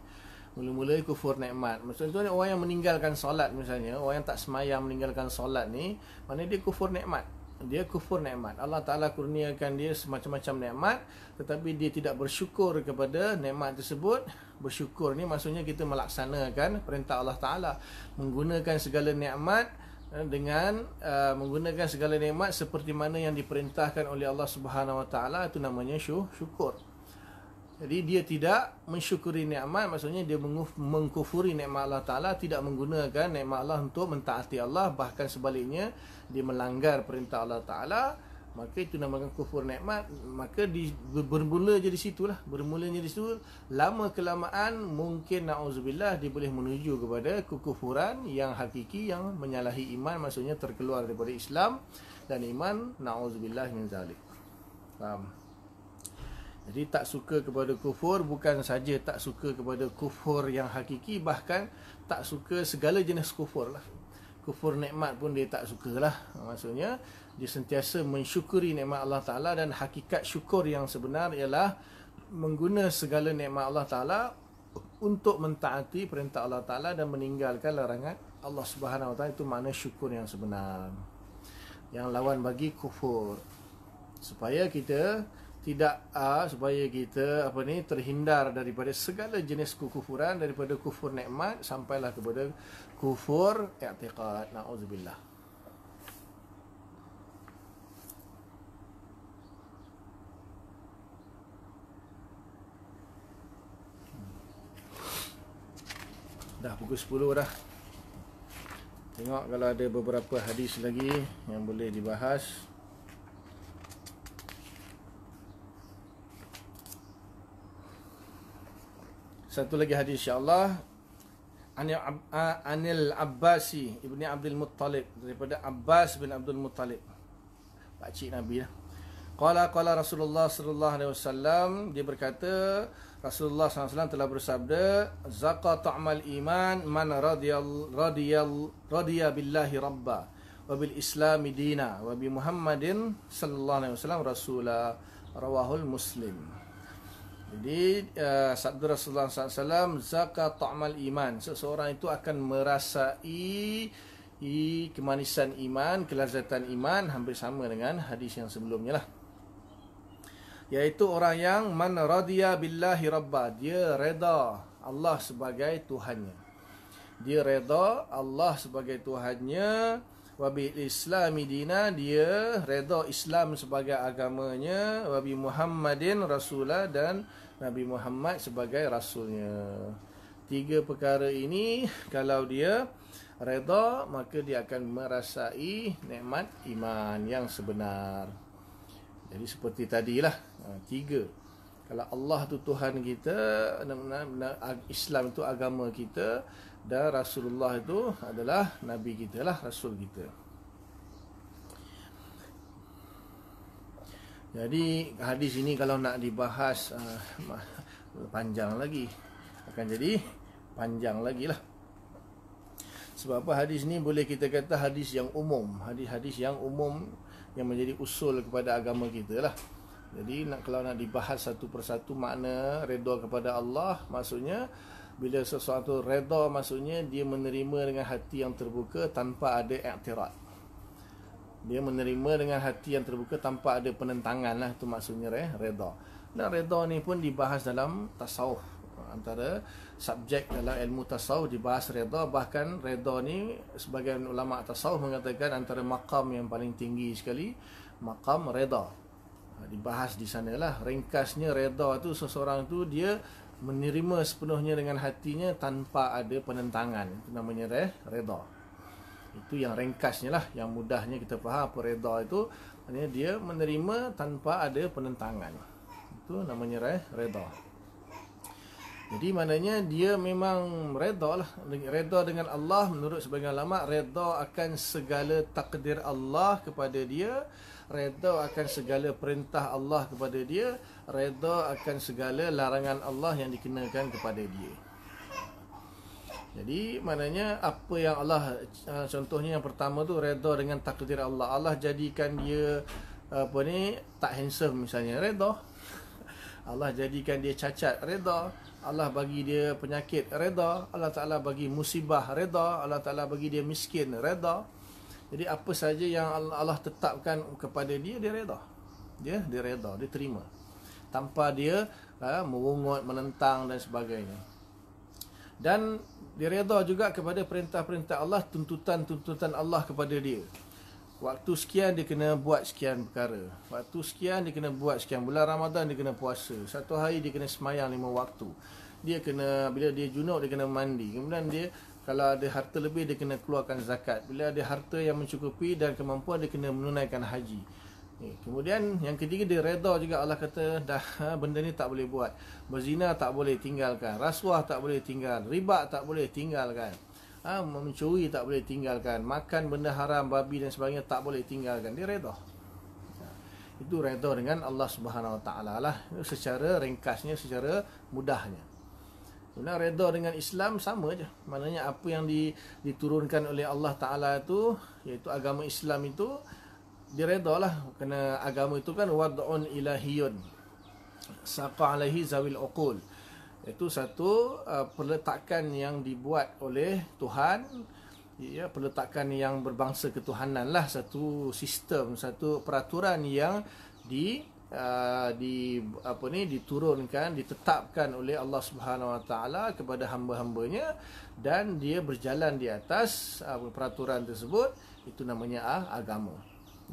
mula-mula kufur nikmat. Maksudnya orang yang meninggalkan solat misalnya, orang yang tak semayam meninggalkan solat ni, mana dia kufur nikmat. Dia kufur nikmat. Allah Taala kurniakan dia semacam-macam nikmat tetapi dia tidak bersyukur kepada nikmat tersebut. Bersyukur ni maksudnya kita melaksanakan perintah Allah Taala menggunakan segala nikmat eh, dengan uh, menggunakan segala nikmat seperti mana yang diperintahkan oleh Allah Subhanahu Wa Taala itu namanya syukur. Jadi dia tidak mensyukuri nikmat maksudnya dia mengkufuri nikmat Allah Taala tidak menggunakan nikmat Allah untuk mentaati Allah bahkan sebaliknya dia melanggar perintah Allah Taala maka itu namakan kufur nikmat maka di, bermula je di situlah bermula je di situ lama kelamaan mungkin naudzubillah dia boleh menuju kepada kekufuran yang hakiki yang menyalahi iman maksudnya terkeluar daripada Islam dan iman naudzubillah min zalik faham jadi tak suka kepada kufur bukan saja tak suka kepada kufur yang hakiki bahkan tak suka segala jenis kufur lah. Kufur nikmat pun dia tak suka lah. Maksudnya dia sentiasa mensyukuri nikmat Allah Ta'ala dan hakikat syukur yang sebenar ialah mengguna segala nikmat Allah Ta'ala untuk mentaati perintah Allah Ta'ala dan meninggalkan larangan Allah Subhanahu Wa Ta'ala itu makna syukur yang sebenar. Yang lawan bagi kufur. Supaya kita tidak uh, supaya kita apa ni terhindar daripada segala jenis kekufuran daripada kufur nikmat sampailah kepada kufur i'tiqad Nauzubillah. dah pukul 10 dah tengok kalau ada beberapa hadis lagi yang boleh dibahas Satu lagi hadis insya-Allah Anil Abbasi Ibni Abdul Muttalib daripada Abbas bin Abdul Muttalib. Pak cik Nabi lah. Qala qala Rasulullah sallallahu alaihi wasallam dia berkata Rasulullah sallallahu alaihi wasallam telah bersabda zaqatu amal iman man radiyal radiyal radiya billahi rabba wa bil islami dina wa bi Muhammadin sallallahu alaihi wasallam rasula rawahul muslim. Jadi uh, sabda Rasulullah SAW zakat ta'mal iman seseorang itu akan merasai i, kemanisan iman, kelazatan iman hampir sama dengan hadis yang sebelumnya lah. Yaitu orang yang man radiya billahi rabba dia reda Allah sebagai Tuhannya. Dia reda Allah sebagai Tuhannya wabi islami dina dia reda Islam sebagai agamanya wabi Muhammadin rasula dan Nabi Muhammad sebagai rasulnya. Tiga perkara ini kalau dia reda maka dia akan merasai nikmat iman yang sebenar. Jadi seperti tadilah ha, tiga. Kalau Allah tu Tuhan kita, Islam itu agama kita dan Rasulullah itu adalah nabi kita lah, rasul kita. Jadi hadis ini kalau nak dibahas uh, panjang lagi akan jadi panjang lagi lah. Sebab apa hadis ni boleh kita kata hadis yang umum Hadis-hadis yang umum yang menjadi usul kepada agama kita lah Jadi nak, kalau nak dibahas satu persatu makna redha kepada Allah Maksudnya bila sesuatu redha maksudnya dia menerima dengan hati yang terbuka tanpa ada iktirat dia menerima dengan hati yang terbuka tanpa ada penentangan lah tu maksudnya eh, reda dan reda ni pun dibahas dalam tasawuf antara subjek dalam ilmu tasawuf dibahas reda bahkan reda ni sebagai ulama tasawuf mengatakan antara makam yang paling tinggi sekali makam reda ha, dibahas di sanalah ringkasnya reda tu seseorang tu dia menerima sepenuhnya dengan hatinya tanpa ada penentangan itu namanya reh, reda itu yang ringkasnya lah yang mudahnya kita faham apa redha itu maknanya dia menerima tanpa ada penentangan itu namanya redha jadi maknanya dia memang redha lah redha dengan Allah menurut sebagian ulama redha akan segala takdir Allah kepada dia redha akan segala perintah Allah kepada dia redha akan segala larangan Allah yang dikenakan kepada dia jadi maknanya apa yang Allah ha, contohnya yang pertama tu redha dengan takdir Allah. Allah jadikan dia apa ni tak handsome misalnya redha. Allah jadikan dia cacat redha. Allah bagi dia penyakit redha. Allah Taala bagi musibah redha. Allah Taala bagi dia miskin redha. Jadi apa saja yang Allah tetapkan kepada dia dia redha. Dia dia redha, dia terima. Tanpa dia ha, merungut, menentang dan sebagainya. Dan dia redha juga kepada perintah-perintah Allah, tuntutan-tuntutan Allah kepada dia. Waktu sekian dia kena buat sekian perkara. Waktu sekian dia kena buat sekian. Bulan Ramadan dia kena puasa. Satu hari dia kena semayang lima waktu. Dia kena, bila dia junuk dia kena mandi. Kemudian dia, kalau ada harta lebih dia kena keluarkan zakat. Bila ada harta yang mencukupi dan kemampuan dia kena menunaikan Haji. Okay. Kemudian yang ketiga dia reda juga Allah kata dah ha, benda ni tak boleh buat. Berzina tak boleh tinggalkan, rasuah tak boleh tinggal, riba tak boleh tinggalkan. Ha, mencuri tak boleh tinggalkan, makan benda haram, babi dan sebagainya tak boleh tinggalkan. Dia reda. Itu reda dengan Allah Subhanahu Wa Taala lah secara ringkasnya, secara mudahnya. Kena reda dengan Islam sama je. Maknanya apa yang diturunkan oleh Allah Taala itu iaitu agama Islam itu diredha lah kena agama itu kan wad'un ilahiyun saqa zawil uqul itu satu uh, perletakan yang dibuat oleh Tuhan ya perletakan yang berbangsa ketuhanan lah satu sistem satu peraturan yang di uh, di apa ni diturunkan ditetapkan oleh Allah Subhanahu Wa Taala kepada hamba-hambanya dan dia berjalan di atas uh, peraturan tersebut itu namanya uh, agama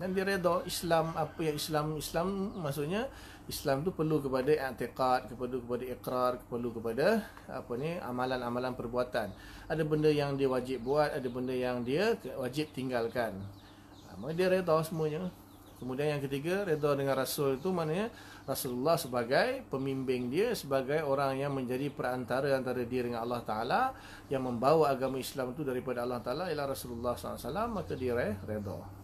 dan dia redha Islam apa yang Islam Islam maksudnya Islam tu perlu kepada i'tiqad kepada kepada iqrar perlu kepada apa ni amalan-amalan perbuatan ada benda yang dia wajib buat ada benda yang dia wajib tinggalkan maka dia redha semuanya kemudian yang ketiga redha dengan rasul itu maknanya Rasulullah sebagai pemimbing dia sebagai orang yang menjadi perantara antara dia dengan Allah Taala yang membawa agama Islam itu daripada Allah Taala ialah Rasulullah SAW maka dia redha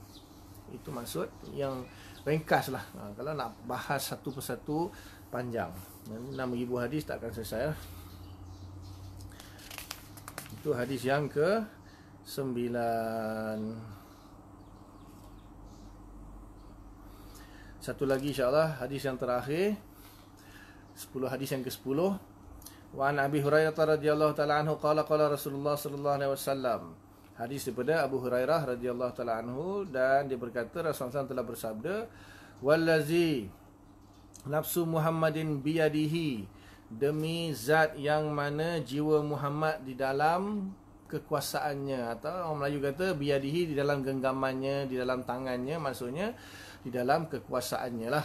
itu maksud yang ringkas lah ha, kalau nak bahas satu persatu panjang 6000 hadis takkan selesai lah. itu hadis yang ke 9 Satu lagi insyaAllah hadis yang terakhir Sepuluh hadis yang ke sepuluh Wan an Abi Hurairah radhiyallahu taala anhu qala qala Rasulullah sallallahu alaihi wasallam Hadis daripada Abu Hurairah radhiyallahu taala anhu dan dia berkata Rasulullah SAW telah bersabda wallazi nafsu Muhammadin biyadihi demi zat yang mana jiwa Muhammad di dalam kekuasaannya atau orang Melayu kata biyadihi di dalam genggamannya di dalam tangannya maksudnya di dalam kekuasaannya lah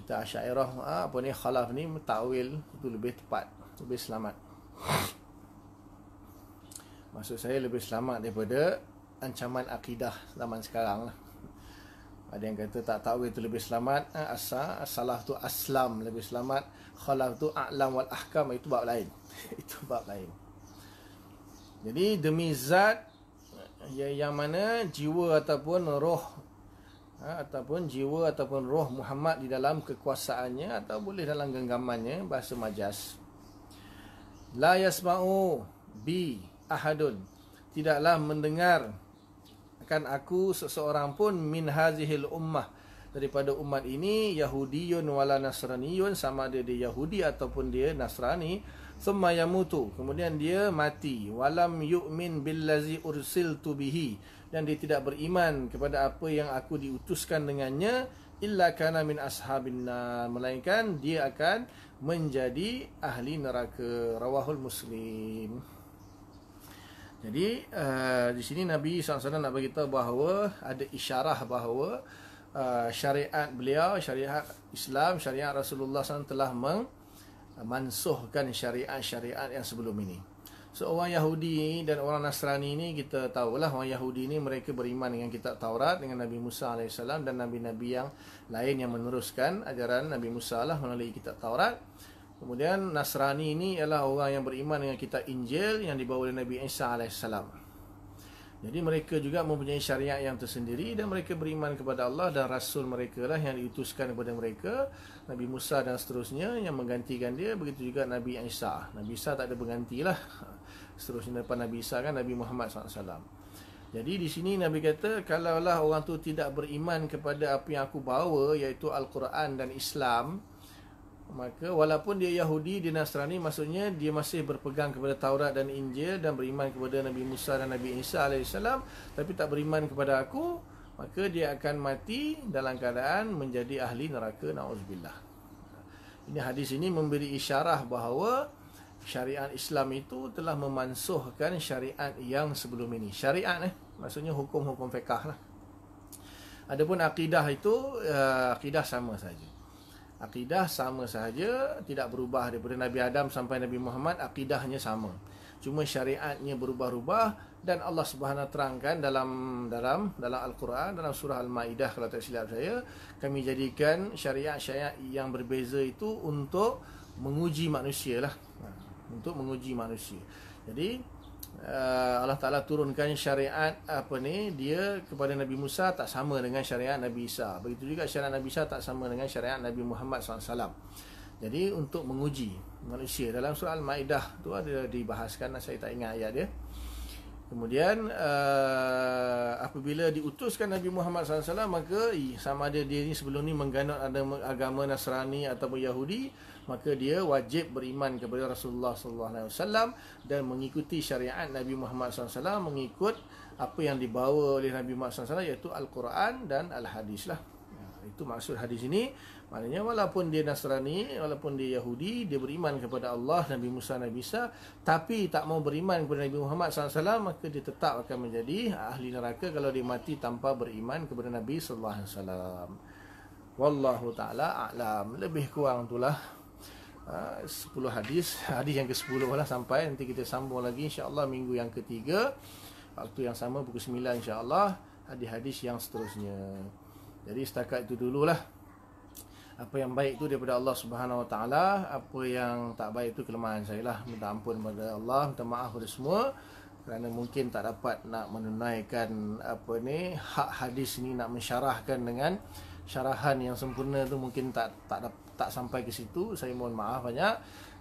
kita asyairah ah, apa ni khalaf ni mutawil itu lebih tepat lebih selamat maksud saya lebih selamat daripada ancaman akidah zaman sekarang lah. ada yang kata tak tahu itu lebih selamat eh, asa salah tu aslam lebih selamat Kalau tu a'lam wal ahkam itu bab lain itu bab lain jadi demi zat ya, yang mana jiwa ataupun roh ha, ataupun jiwa ataupun roh Muhammad di dalam kekuasaannya atau boleh dalam genggamannya bahasa majas la yasma'u bi ahadun tidaklah mendengar akan aku seseorang pun min hazihil ummah daripada umat ini yahudiyun wala nasraniyun sama ada dia yahudi ataupun dia nasrani thumma yamutu kemudian dia mati walam yu'min billazi ursiltu bihi dan dia tidak beriman kepada apa yang aku diutuskan dengannya illa kana min ashabin melainkan dia akan menjadi ahli neraka rawahul muslim jadi uh, di sini Nabi SAW nak beritahu bahawa ada isyarah bahawa uh, syariat beliau, syariat Islam, syariat Rasulullah SAW telah memansuhkan syariat-syariat yang sebelum ini. So orang Yahudi dan orang Nasrani ni kita tahulah orang Yahudi ni mereka beriman dengan kitab Taurat dengan Nabi Musa AS dan Nabi-Nabi yang lain yang meneruskan ajaran Nabi Musa lah melalui kitab Taurat. Kemudian Nasrani ini ialah orang yang beriman dengan kitab Injil yang dibawa oleh Nabi Isa alaihissalam. Jadi mereka juga mempunyai syariat yang tersendiri dan mereka beriman kepada Allah dan Rasul mereka lah yang diutuskan kepada mereka. Nabi Musa dan seterusnya yang menggantikan dia. Begitu juga Nabi Isa. Nabi Isa tak ada pengganti lah. Seterusnya depan Nabi Isa kan Nabi Muhammad SAW. Jadi di sini Nabi kata, kalaulah orang tu tidak beriman kepada apa yang aku bawa iaitu Al-Quran dan Islam, maka walaupun dia Yahudi, dia Nasrani, maksudnya dia masih berpegang kepada Taurat dan Injil dan beriman kepada Nabi Musa dan Nabi Isa AS, tapi tak beriman kepada aku, maka dia akan mati dalam keadaan menjadi ahli neraka na'udzubillah. Ini hadis ini memberi isyarah bahawa syariat Islam itu telah memansuhkan syariat yang sebelum ini. Syariat eh, maksudnya hukum-hukum fiqah lah. Adapun akidah itu, uh, akidah sama saja. Akidah sama sahaja, tidak berubah daripada Nabi Adam sampai Nabi Muhammad, akidahnya sama. Cuma syariatnya berubah-ubah dan Allah Subhanahu terangkan dalam dalam dalam Al-Quran dalam surah Al-Maidah kalau tak silap saya, kami jadikan syariat-syariat yang berbeza itu untuk menguji manusia lah, ha, Untuk menguji manusia. Jadi Eh, Allah Taala turunkan syariat apa ni dia kepada Nabi Musa tak sama dengan syariat Nabi Isa. Begitu juga syariat Nabi Isa tak sama dengan syariat Nabi Muhammad SAW. Jadi untuk menguji manusia dalam surah Al-Maidah tu ada dibahaskan saya tak ingat ayat dia. Kemudian uh, apabila diutuskan Nabi Muhammad SAW maka sama ada dia ni sebelum ni mengganut agama Nasrani atau Yahudi maka dia wajib beriman kepada Rasulullah sallallahu alaihi wasallam dan mengikuti syariat Nabi Muhammad sallallahu alaihi wasallam mengikut apa yang dibawa oleh Nabi Muhammad sallallahu alaihi wasallam iaitu al-Quran dan al-hadis lah ya, itu maksud hadis ini maknanya walaupun dia Nasrani walaupun dia Yahudi dia beriman kepada Allah Nabi Musa Nabi Isa tapi tak mau beriman kepada Nabi Muhammad sallallahu alaihi wasallam maka dia tetap akan menjadi ahli neraka kalau dia mati tanpa beriman kepada Nabi sallallahu alaihi wasallam wallahu taala a'lam lebih kurang itulah 10 ah, hadis Hadis yang ke-10 lah sampai Nanti kita sambung lagi insyaAllah minggu yang ketiga Waktu yang sama pukul 9 insyaAllah Hadis-hadis yang seterusnya Jadi setakat itu dululah apa yang baik itu daripada Allah Subhanahu Wa Taala, apa yang tak baik itu kelemahan saya lah. Minta ampun kepada Allah, minta maaf kepada semua kerana mungkin tak dapat nak menunaikan apa ni hak hadis ni nak mensyarahkan dengan syarahan yang sempurna tu mungkin tak tak dapat tak sampai ke situ saya mohon maaf banyak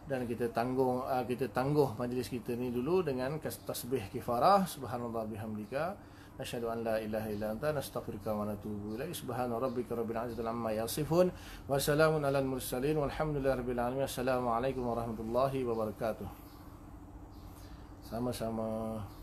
dan kita tanggung uh, kita tangguh majlis kita ni dulu dengan tasbih kifarah subhanallah bihamdika asyhadu an la ilaha illa anta nastaghfiruka wa natubu ilaik subhana rabbika rabbil izzati amma yasifun wa salamun alal mursalin walhamdulillahi rabbil alamin assalamu alaikum warahmatullahi wabarakatuh sama-sama